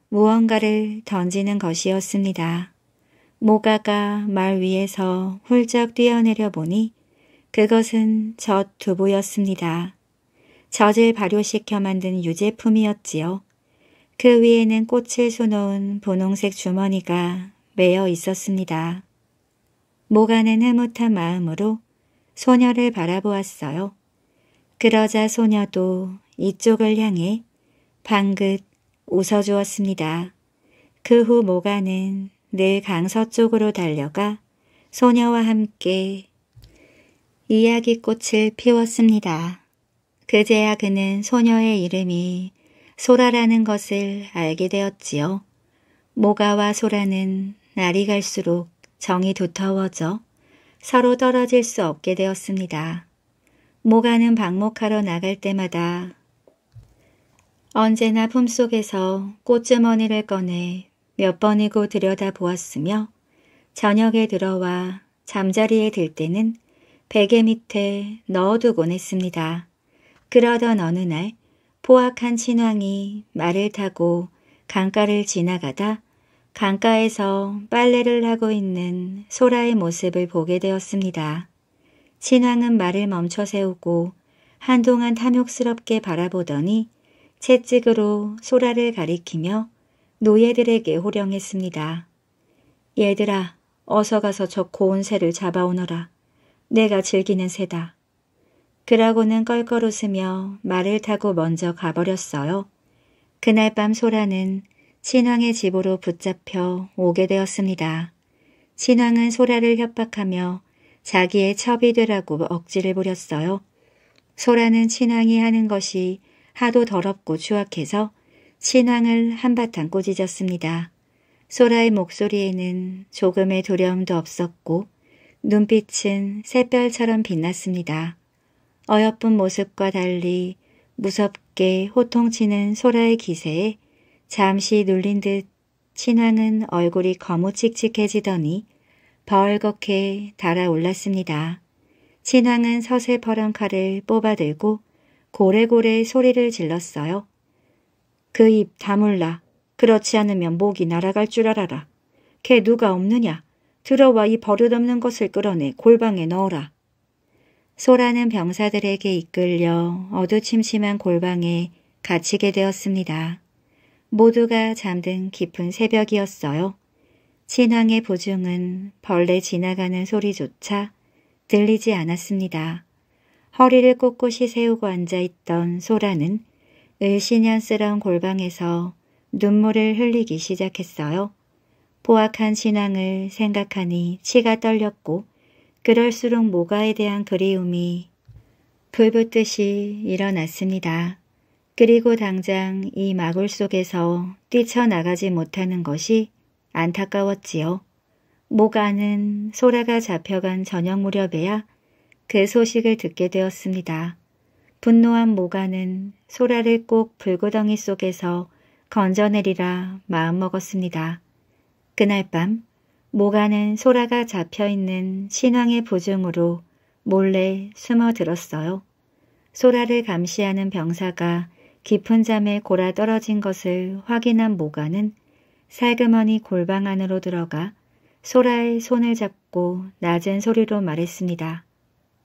무언가를 던지는 것이었습니다. 모가가 말 위에서 훌쩍 뛰어내려 보니 그것은 젖 두부였습니다. 젖을 발효시켜 만든 유제품이었지요. 그 위에는 꽃을 수놓은 분홍색 주머니가 매어 있었습니다. 모가는 흐뭇한 마음으로 소녀를 바라보았어요. 그러자 소녀도 이쪽을 향해 방긋 웃어주었습니다. 그 후 모가는 늘 강서 쪽으로 달려가 소녀와 함께 이야기꽃을 피웠습니다. 그제야 그는 소녀의 이름이 소라라는 것을 알게 되었지요. 모가와 소라는 날이 갈수록 정이 두터워져 서로 떨어질 수 없게 되었습니다. 모가는 방목하러 나갈 때마다 언제나 품속에서 꽃주머니를 꺼내 몇 번이고 들여다보았으며 저녁에 들어와 잠자리에 들 때는 베개 밑에 넣어두곤 했습니다. 그러던 어느 날 포악한 친왕이 말을 타고 강가를 지나가다 강가에서 빨래를 하고 있는 소라의 모습을 보게 되었습니다. 친왕은 말을 멈춰 세우고 한동안 탐욕스럽게 바라보더니 채찍으로 소라를 가리키며 노예들에게 호령했습니다. 얘들아, 어서 가서 저 고운 새를 잡아오너라. 내가 즐기는 새다. 그라고는 껄껄 웃으며 말을 타고 먼저 가버렸어요. 그날 밤 소라는 신왕의 집으로 붙잡혀 오게 되었습니다. 신왕은 소라를 협박하며 자기의 첩이 되라고 억지를 부렸어요. 소라는 신왕이 하는 것이 하도 더럽고 추악해서 신앙을 한바탕 꼬짖었습니다. 소라의 목소리에는 조금의 두려움도 없었고 눈빛은 새별처럼 빛났습니다. 어여쁜 모습과 달리 무섭게 호통치는 소라의 기세에 잠시 눌린 듯 신앙은 얼굴이 거무칙칙해지더니 벌겋게 달아올랐습니다. 신앙은 서세퍼런 칼을 뽑아들고 고래고래 소리를 질렀어요. 그 입 다물라. 그렇지 않으면 목이 날아갈 줄 알아라. 걔 누가 없느냐. 들어와 이 버릇없는 것을 끌어내 골방에 넣어라. 소라는 병사들에게 이끌려 어두침침한 골방에 갇히게 되었습니다. 모두가 잠든 깊은 새벽이었어요. 신황의 보증은 벌레 지나가는 소리조차 들리지 않았습니다. 허리를 꼿꼿이 세우고 앉아있던 소라는 을신년스러운 골방에서 눈물을 흘리기 시작했어요. 포악한 신앙을 생각하니 치가 떨렸고 그럴수록 모가에 대한 그리움이 불붙듯이 일어났습니다. 그리고 당장 이마굴 속에서 뛰쳐나가지 못하는 것이 안타까웠지요. 모가는 소라가 잡혀간 저녁 무렵에야 그 소식을 듣게 되었습니다. 분노한 모가는 소라를 꼭 불구덩이 속에서 건져내리라 마음먹었습니다. 그날 밤 모가는 소라가 잡혀있는 신왕의 부증으로 몰래 숨어들었어요. 소라를 감시하는 병사가 깊은 잠에 골아 떨어진 것을 확인한 모가는 살그머니 골방 안으로 들어가 소라의 손을 잡고 낮은 소리로 말했습니다.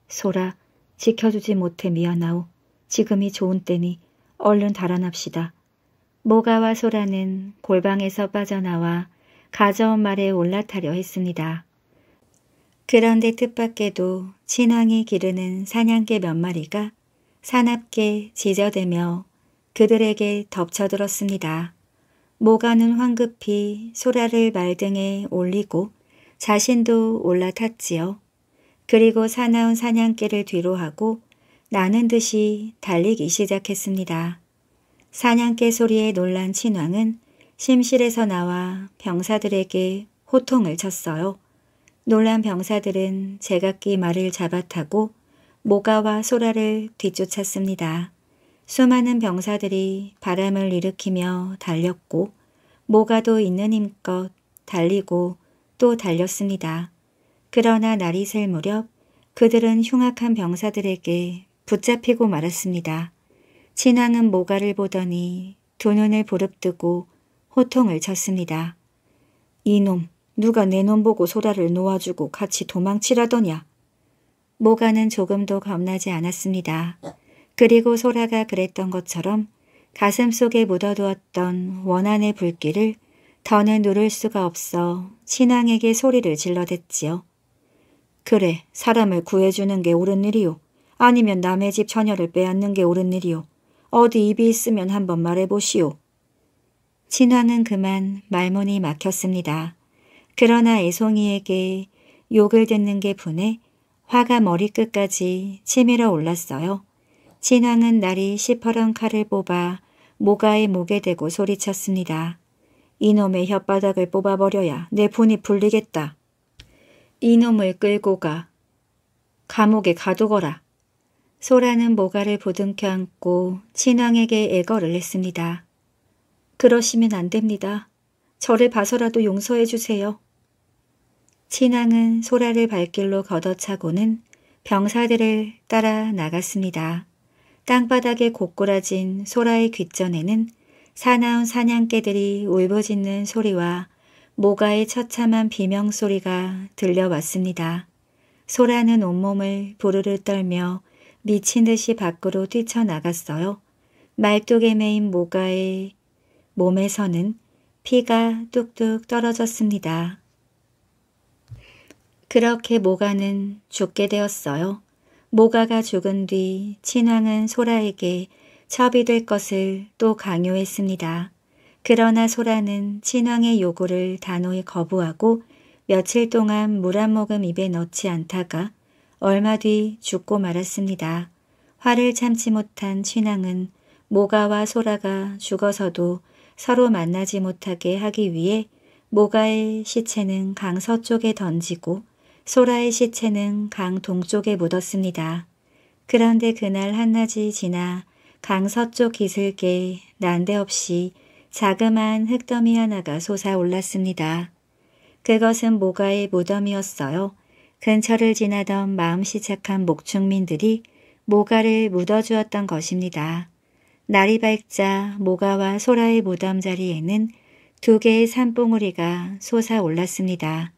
소라, 지켜주지 못해 미안하오. 지금이 좋은 때니 얼른 달아납시다. 모가와 소라는 골방에서 빠져나와 가져온 말에 올라타려 했습니다. 그런데 뜻밖에도 친왕이 기르는 사냥개 몇 마리가 사납게 지저대며 그들에게 덮쳐들었습니다. 모가는 황급히 소라를 말등에 올리고 자신도 올라탔지요. 그리고 사나운 사냥개를 뒤로하고 나는 듯이 달리기 시작했습니다. 사냥개 소리에 놀란 친왕은 심실에서 나와 병사들에게 호통을 쳤어요. 놀란 병사들은 제각기 말을 잡아타고 모가와 소라를 뒤쫓았습니다. 수많은 병사들이 바람을 일으키며 달렸고 모가도 있는 힘껏 달리고 또 달렸습니다. 그러나 날이 셀 무렵 그들은 흉악한 병사들에게 붙잡히고 말았습니다. 신왕은 모가를 보더니 두 눈을 부릅뜨고 호통을 쳤습니다. 이놈, 누가 내 놈 보고 소라를 놓아주고 같이 도망치라더냐. 모가는 조금도 겁나지 않았습니다. 그리고 소라가 그랬던 것처럼 가슴속에 묻어두었던 원한의 불길을 더는 누를 수가 없어 신왕에게 소리를 질러댔지요. 그래, 사람을 구해주는 게 옳은 일이오 아니면 남의 집 처녀를 빼앗는 게 옳은 일이오 어디 입이 있으면 한번 말해보시오. 진화는 그만 말문이 막혔습니다. 그러나 애송이에게 욕을 듣는 게 분해 화가 머리끝까지 치밀어 올랐어요. 진왕은 날이 시퍼런 칼을 뽑아 모가의 목에 대고 소리쳤습니다. 이놈의 혓바닥을 뽑아버려야 내 분이 풀리겠다. 이놈을 끌고 가. 감옥에 가두거라. 소라는 모가를 부둥켜 안고 친왕에게 애걸을 했습니다. 그러시면 안 됩니다. 저를 봐서라도 용서해 주세요. 친왕은 소라를 발길로 걷어차고는 병사들을 따라 나갔습니다. 땅바닥에 고꾸라진 소라의 귓전에는 사나운 사냥개들이 울부짖는 소리와 모가의 처참한 비명소리가 들려왔습니다. 소라는 온몸을 부르르 떨며 미친 듯이 밖으로 뛰쳐나갔어요. 말뚝에 메인 모가의 몸에서는 피가 뚝뚝 떨어졌습니다. 그렇게 모가는 죽게 되었어요. 모가가 죽은 뒤 친왕은 소라에게 첩이 될 것을 또 강요했습니다. 그러나 소라는 친왕의 요구를 단호히 거부하고 며칠 동안 물 한 모금 입에 넣지 않다가 얼마 뒤 죽고 말았습니다. 화를 참지 못한 친왕은 모가와 소라가 죽어서도 서로 만나지 못하게 하기 위해 모가의 시체는 강 서쪽에 던지고 소라의 시체는 강 동쪽에 묻었습니다. 그런데 그날 한낮이 지나 강 서쪽 기슭에 난데없이 자그마한 흙더미 하나가 솟아올랐습니다. 그것은 모가의 무덤이었어요. 근처를 지나던 마음씨 착한 목축민들이 모가를 묻어주었던 것입니다. 날이 밝자 모가와 소라의 무덤 자리에는 두 개의 산봉우리가 솟아올랐습니다.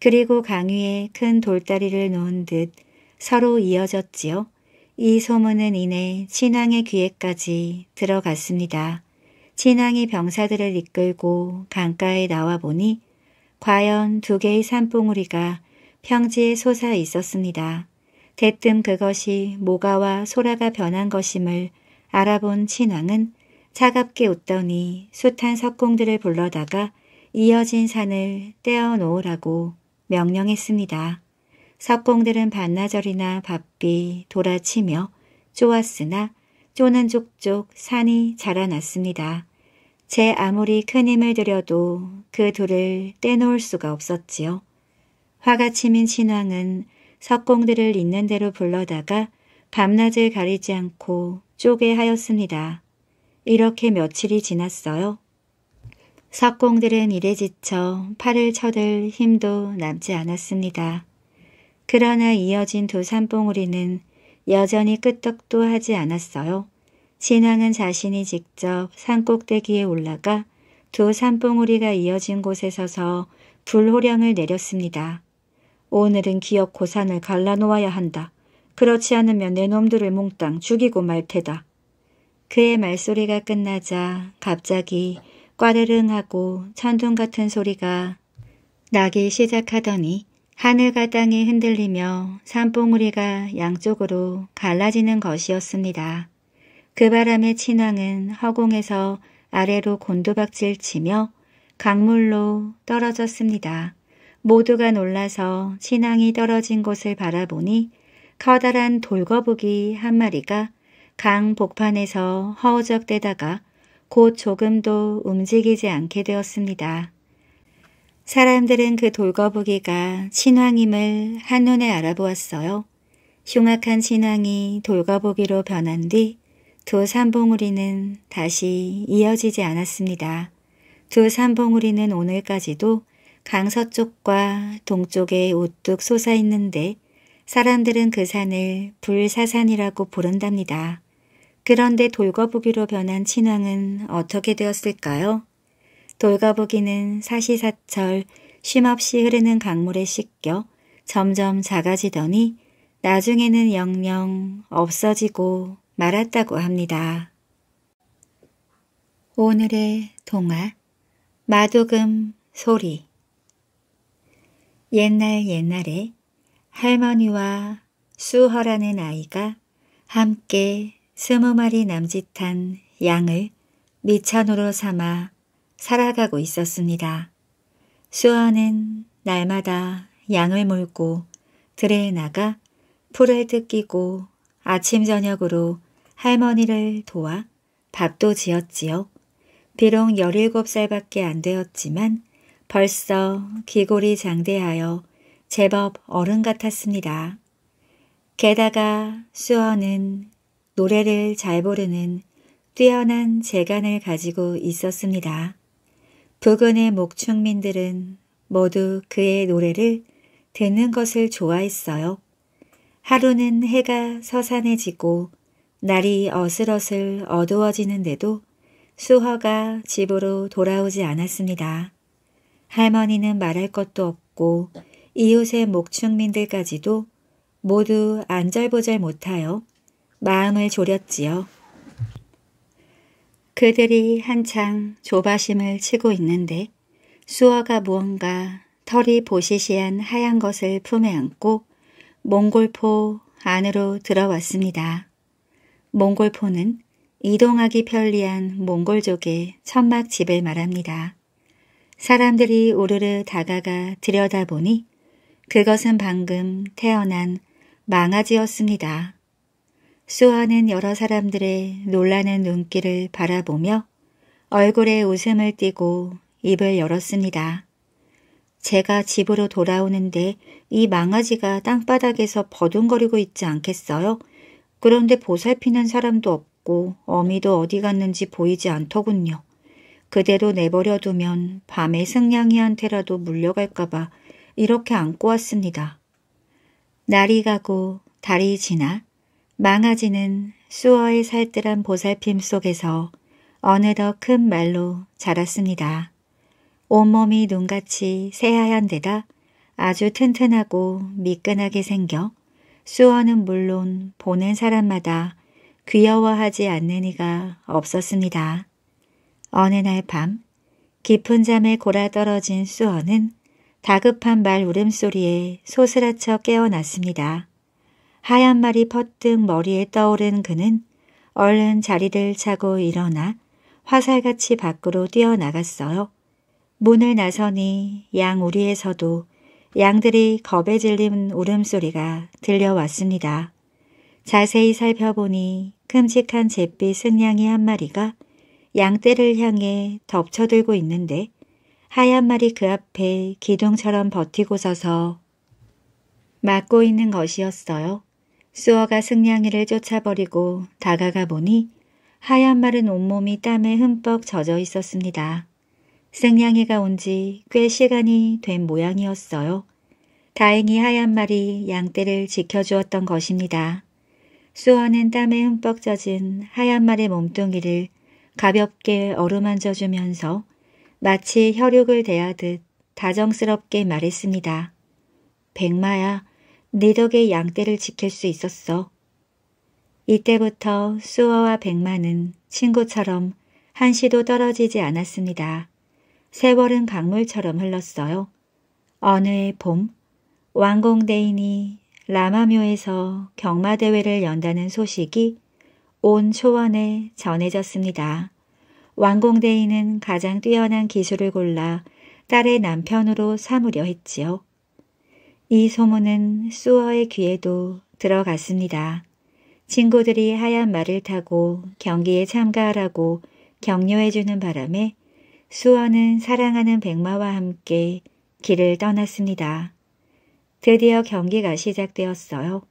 그리고 강 위에 큰 돌다리를 놓은 듯 서로 이어졌지요. 이 소문은 이내 신앙의 귀에까지 들어갔습니다. 친왕이 병사들을 이끌고 강가에 나와 보니 과연 두 개의 산봉우리가 평지에 솟아 있었습니다. 대뜸 그것이 모가와 소라가 변한 것임을 알아본 친왕은 차갑게 웃더니 숱한 석공들을 불러다가 이어진 산을 떼어 놓으라고 명령했습니다. 석공들은 반나절이나 바삐 돌아치며 쪼았으나 또는 족족 산이 자라났습니다. 제 아무리 큰 힘을 들여도 그돌을 떼놓을 수가 없었지요. 화가 치민 신왕은 석공들을 있는 대로 불러다가 밤낮을 가리지 않고 쪼개 하였습니다. 이렇게 며칠이 지났어요. 석공들은 이래 지쳐 팔을 쳐들 힘도 남지 않았습니다. 그러나 이어진 두 산봉우리는 여전히 끄떡도 하지 않았어요. 신앙은 자신이 직접 산꼭대기에 올라가 두 산봉우리가 이어진 곳에 서서 불호령을 내렸습니다. 오늘은 기업 고산을 갈라놓아야 한다. 그렇지 않으면 내 놈들을 몽땅 죽이고 말 테다. 그의 말소리가 끝나자 갑자기 꽈르릉 하고 천둥 같은 소리가 나기 시작하더니 하늘과 땅이 흔들리며 산봉우리가 양쪽으로 갈라지는 것이었습니다. 그 바람에 친왕은 허공에서 아래로 곤두박질 치며 강물로 떨어졌습니다. 모두가 놀라서 친왕이 떨어진 곳을 바라보니 커다란 돌거북이 한 마리가 강 복판에서 허우적대다가 곧 조금도 움직이지 않게 되었습니다. 사람들은 그 돌거북이가 신왕임을 한눈에 알아보았어요. 흉악한 신왕이 돌거북이로 변한 뒤 두 산봉우리는 다시 이어지지 않았습니다. 두 산봉우리는 오늘까지도 강서쪽과 동쪽에 우뚝 솟아있는데 사람들은 그 산을 불사산이라고 부른답니다. 그런데 돌거북이로 변한 친왕은 어떻게 되었을까요? 돌가보기는 사시사철 쉼없이 흐르는 강물에 씻겨 점점 작아지더니 나중에는 영영 없어지고 말았다고 합니다. 오늘의 동화 마두금 소리 옛날 옛날에 할머니와 수허라는 아이가 함께 스무 마리 남짓한 양을 미천으로 삼아 살아가고 있었습니다. 수아는 날마다 양을 몰고 들에 나가 풀을 뜯기고 아침 저녁으로 할머니를 도와 밥도 지었지요. 비록 17살밖에 안 되었지만 벌써 귀골이 장대하여 제법 어른 같았습니다. 게다가 수어는 노래를 잘 부르는 뛰어난 재간을 가지고 있었습니다. 부근의 목축민들은 모두 그의 노래를 듣는 것을 좋아했어요. 하루는 해가 서산해지고 날이 어슬어슬 어두워지는데도 수허가 집으로 돌아오지 않았습니다. 할머니는 말할 것도 없고 이웃의 목축민들까지도 모두 안절부절 못하여 마음을 졸였지요. 그들이 한창 조바심을 치고 있는데 수어가 무언가 털이 보시시한 하얀 것을 품에 안고 몽골포 안으로 들어왔습니다. 몽골포는 이동하기 편리한 몽골족의 천막집을 말합니다. 사람들이 우르르 다가가 들여다보니 그것은 방금 태어난 망아지였습니다. 수아는 여러 사람들의 놀라는 눈길을 바라보며 얼굴에 웃음을 띠고 입을 열었습니다. 제가 집으로 돌아오는데 이 망아지가 땅바닥에서 버둥거리고 있지 않겠어요? 그런데 보살피는 사람도 없고 어미도 어디 갔는지 보이지 않더군요. 그대로 내버려 두면 밤에 승냥이한테라도 물려갈까봐 이렇게 안고 왔습니다. 날이 가고 달이 지나 망아지는 수어의 살뜰한 보살핌 속에서 어느덧 큰 말로 자랐습니다. 온몸이 눈같이 새하얀 데다 아주 튼튼하고 미끈하게 생겨 수어는 물론 보낸 사람마다 귀여워하지 않는 이가 없었습니다. 어느 날 밤 깊은 잠에 골아떨어진 수어는 다급한 말 울음소리에 소스라쳐 깨어났습니다. 하얀 말이 퍼뜩 머리에 떠오른 그는 얼른 자리를 차고 일어나 화살같이 밖으로 뛰어나갔어요. 문을 나서니 양우리에서도 양들이 겁에 질린 울음소리가 들려왔습니다. 자세히 살펴보니 큼직한 잿빛 승냥이 한 마리가 양떼를 향해 덮쳐들고 있는데 하얀 말이 그 앞에 기둥처럼 버티고 서서 막고 있는 것이었어요. 수어가 승냥이를 쫓아버리고 다가가 보니 하얀 마른 온몸이 땀에 흠뻑 젖어 있었습니다. 승냥이가 온 지 꽤 시간이 된 모양이었어요. 다행히 하얀 말이 양떼를 지켜주었던 것입니다. 수어는 땀에 흠뻑 젖은 하얀 말의 몸뚱이를 가볍게 어루만져주면서 마치 혈육을 대하듯 다정스럽게 말했습니다. 백마야, 네 덕에 양떼를 지킬 수 있었어. 이때부터 수어와 백마는 친구처럼 한시도 떨어지지 않았습니다. 세월은 강물처럼 흘렀어요. 어느 해 봄, 왕공대인이 라마묘에서 경마대회를 연다는 소식이 온 초원에 전해졌습니다. 왕공대인은 가장 뛰어난 기술을 골라 딸의 남편으로 삼으려 했지요. 이 소문은 수어의 귀에도 들어갔습니다. 친구들이 하얀 말을 타고 경기에 참가하라고 격려해주는 바람에 수어는 사랑하는 백마와 함께 길을 떠났습니다. 드디어 경기가 시작되었어요.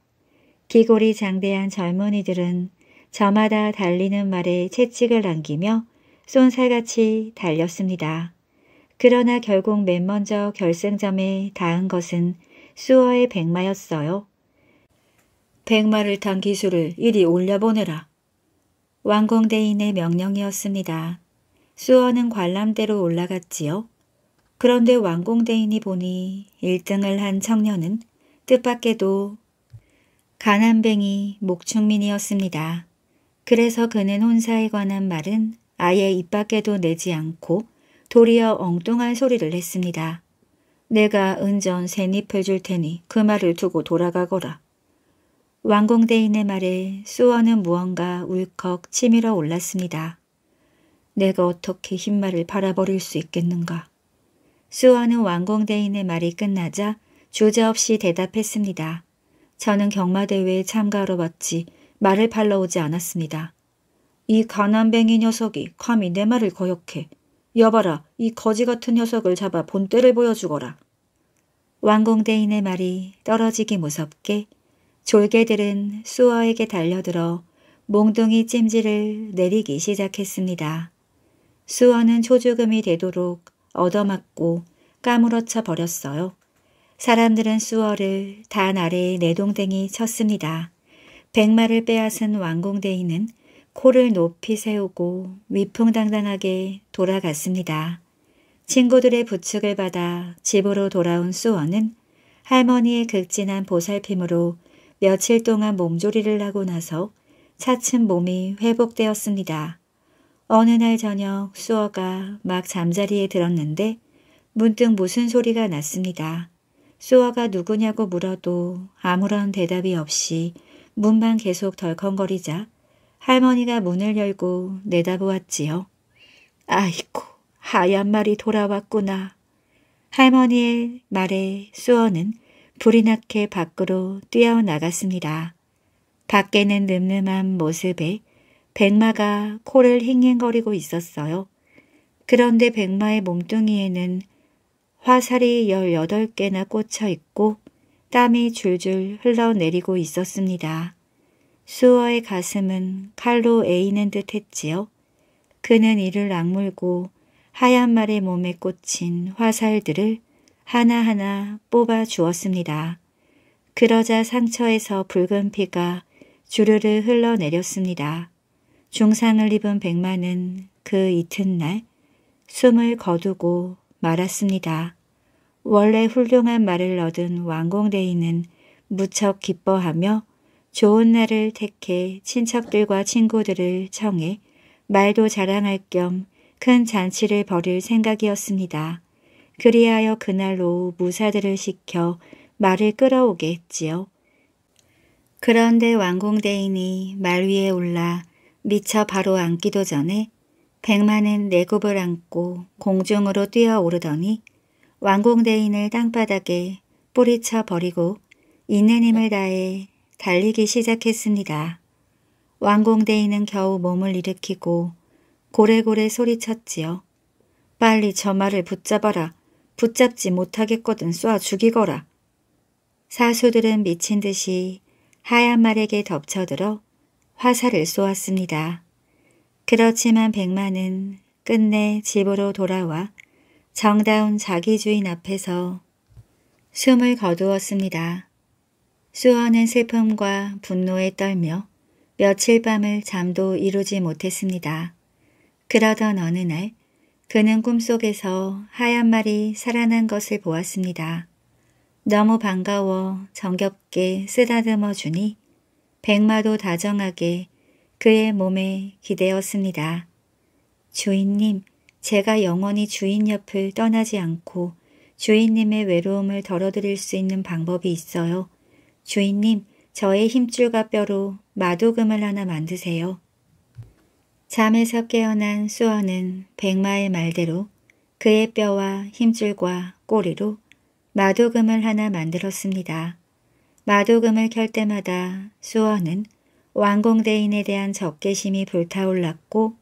기골이 장대한 젊은이들은 저마다 달리는 말에 채찍을 남기며 쏜살같이 달렸습니다. 그러나 결국 맨 먼저 결승점에 닿은 것은 수어의 백마였어요. 백마를 탄기술을 이리 올려보내라. 왕공대인의 명령이었습니다. 수어는 관람대로 올라갔지요. 그런데 왕공대인이 보니 1등을 한 청년은 뜻밖에도 가난뱅이 목충민이었습니다. 그래서 그는 혼사에 관한 말은 아예 입 밖에도 내지 않고 도리어 엉뚱한 소리를 했습니다. 내가 은전 세잎을 줄 테니 그 말을 두고 돌아가거라. 왕공대인의 말에 수원은 무언가 울컥 치밀어 올랐습니다. 내가 어떻게 흰말을 바라버릴 수 있겠는가. 수원은 왕공대인의 말이 끝나자 주제없이 대답했습니다. 저는 경마대회에 참가하러 왔지 말을 팔러 오지 않았습니다. 이 가난뱅이 녀석이 감히 내 말을 거역해 여봐라 이 거지 같은 녀석을 잡아 본때를 보여주거라. 왕궁대인의 말이 떨어지기 무섭게 졸개들은 수어에게 달려들어 몽둥이 찜질을 내리기 시작했습니다. 수어는 초조금이 되도록 얻어맞고 까무러쳐 버렸어요. 사람들은 수어를 단 아래에 내동댕이 쳤습니다. 백마를 빼앗은 왕궁대인은 코를 높이 세우고 위풍당당하게 돌아갔습니다. 친구들의 부축을 받아 집으로 돌아온 수원은 할머니의 극진한 보살핌으로 며칠 동안 몸조리를 하고 나서 차츰 몸이 회복되었습니다. 어느 날 저녁 수어가 막 잠자리에 들었는데 문득 무슨 소리가 났습니다. 수어가 누구냐고 물어도 아무런 대답이 없이 문만 계속 덜컹거리자 할머니가 문을 열고 내다보았지요. 아이고, 하얀 말이 돌아왔구나. 할머니의 말에 수어는 불이 나게 밖으로 뛰어나갔습니다. 밖에는 늠름한 모습에 백마가 코를 힝힝거리고 있었어요. 그런데 백마의 몸뚱이에는 화살이 18개나 꽂혀 있고 땀이 줄줄 흘러내리고 있었습니다. 수어의 가슴은 칼로 에이는 듯 했지요. 그는 이를 악물고 하얀 말의 몸에 꽂힌 화살들을 하나하나 뽑아 주었습니다. 그러자 상처에서 붉은 피가 주르르 흘러내렸습니다. 중상을 입은 백마는그 이튿날 숨을 거두고 말았습니다. 원래 훌륭한 말을 얻은 왕공대인은 무척 기뻐하며 좋은 날을 택해 친척들과 친구들을 청해 말도 자랑할 겸 큰 잔치를 벌일 생각이었습니다. 그리하여 그날로 무사들을 시켜 말을 끌어오게 했지요. 그런데 왕공대인이 말 위에 올라 미처 바로 앉기도 전에 백만은 내굽을 안고 공중으로 뛰어오르더니 왕공대인을 땅바닥에 뿌리쳐 버리고 있내님을 다해 달리기 시작했습니다. 완공대인은 겨우 몸을 일으키고 고래고래 소리쳤지요. 빨리 저 말을 붙잡아라. 붙잡지 못하겠거든 쏴 죽이거라. 사수들은 미친 듯이 하얀 말에게 덮쳐들어 화살을 쏘았습니다. 그렇지만 백만은 끝내 집으로 돌아와 정다운 자기 주인 앞에서 숨을 거두었습니다. 수원은 슬픔과 분노에 떨며 며칠 밤을 잠도 이루지 못했습니다. 그러던 어느 날 그는 꿈속에서 하얀 말이 살아난 것을 보았습니다. 너무 반가워 정겹게 쓰다듬어 주니 백마도 다정하게 그의 몸에 기대었습니다. 주인님, 제가 영원히 주인 옆을 떠나지 않고 주인님의 외로움을 덜어드릴 수 있는 방법이 있어요. 주인님, 저의 힘줄과 뼈로 마도금을 하나 만드세요. 잠에서 깨어난 수원은 백마의 말대로 그의 뼈와 힘줄과 꼬리로 마도금을 하나 만들었습니다. 마도금을 켤 때마다 수원은 왕공대인에 대한 적개심이 불타올랐고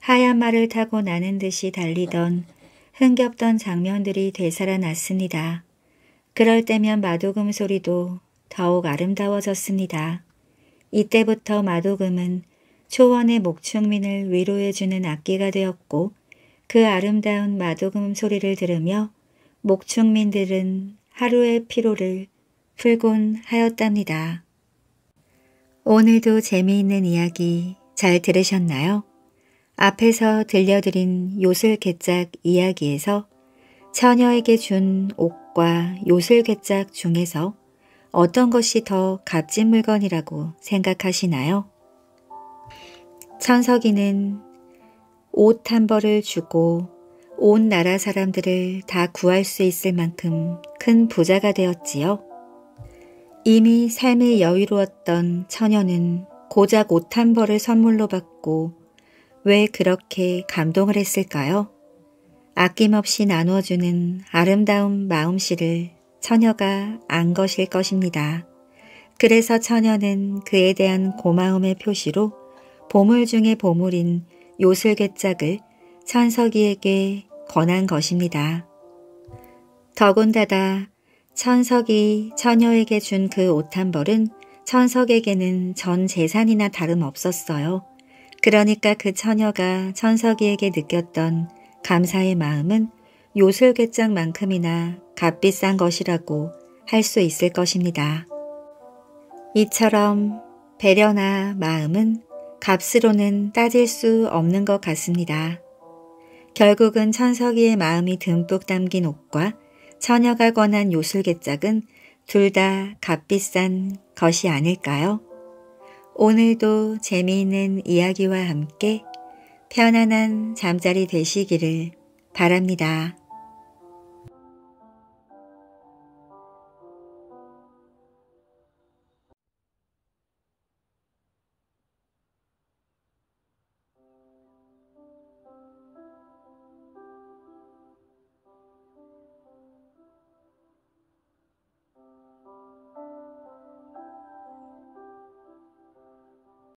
하얀 말을 타고 나는 듯이 달리던 흥겹던 장면들이 되살아났습니다. 그럴 때면 마도금 소리도 더욱 아름다워졌습니다. 이때부터 마도금은 초원의 목축민을 위로해주는 악기가 되었고 그 아름다운 마도금 소리를 들으며 목축민들은 하루의 피로를 풀곤 하였답니다. 오늘도 재미있는 이야기 잘 들으셨나요? 앞에서 들려드린 요술개짝 이야기에서 처녀에게 준 옷과 요술개짝 중에서 어떤 것이 더 값진 물건이라고 생각하시나요? 천석이는 옷 한 벌을 주고 온 나라 사람들을 다 구할 수 있을 만큼 큰 부자가 되었지요. 이미 삶이 여유로웠던 처녀는 고작 옷 한 벌을 선물로 받고 왜 그렇게 감동을 했을까요? 아낌없이 나누어주는 아름다운 마음씨를 처녀가 안 것일 것입니다. 그래서 처녀는 그에 대한 고마움의 표시로 보물 중의 보물인 요술괴짝을 천석이에게 권한 것입니다. 더군다나 천석이 처녀에게 준 그 옷 한 벌은 천석에게는 전 재산이나 다름없었어요. 그러니까 그 처녀가 천석이에게 느꼈던 감사의 마음은 요술괴짝만큼이나 값비싼 것이라고 할 수 있을 것입니다. 이처럼 배려나 마음은 값으로는 따질 수 없는 것 같습니다. 결국은 천석이의 마음이 듬뿍 담긴 옷과 처녀가 권한 요술개짝은 둘 다 값비싼 것이 아닐까요? 오늘도 재미있는 이야기와 함께 편안한 잠자리 되시기를 바랍니다.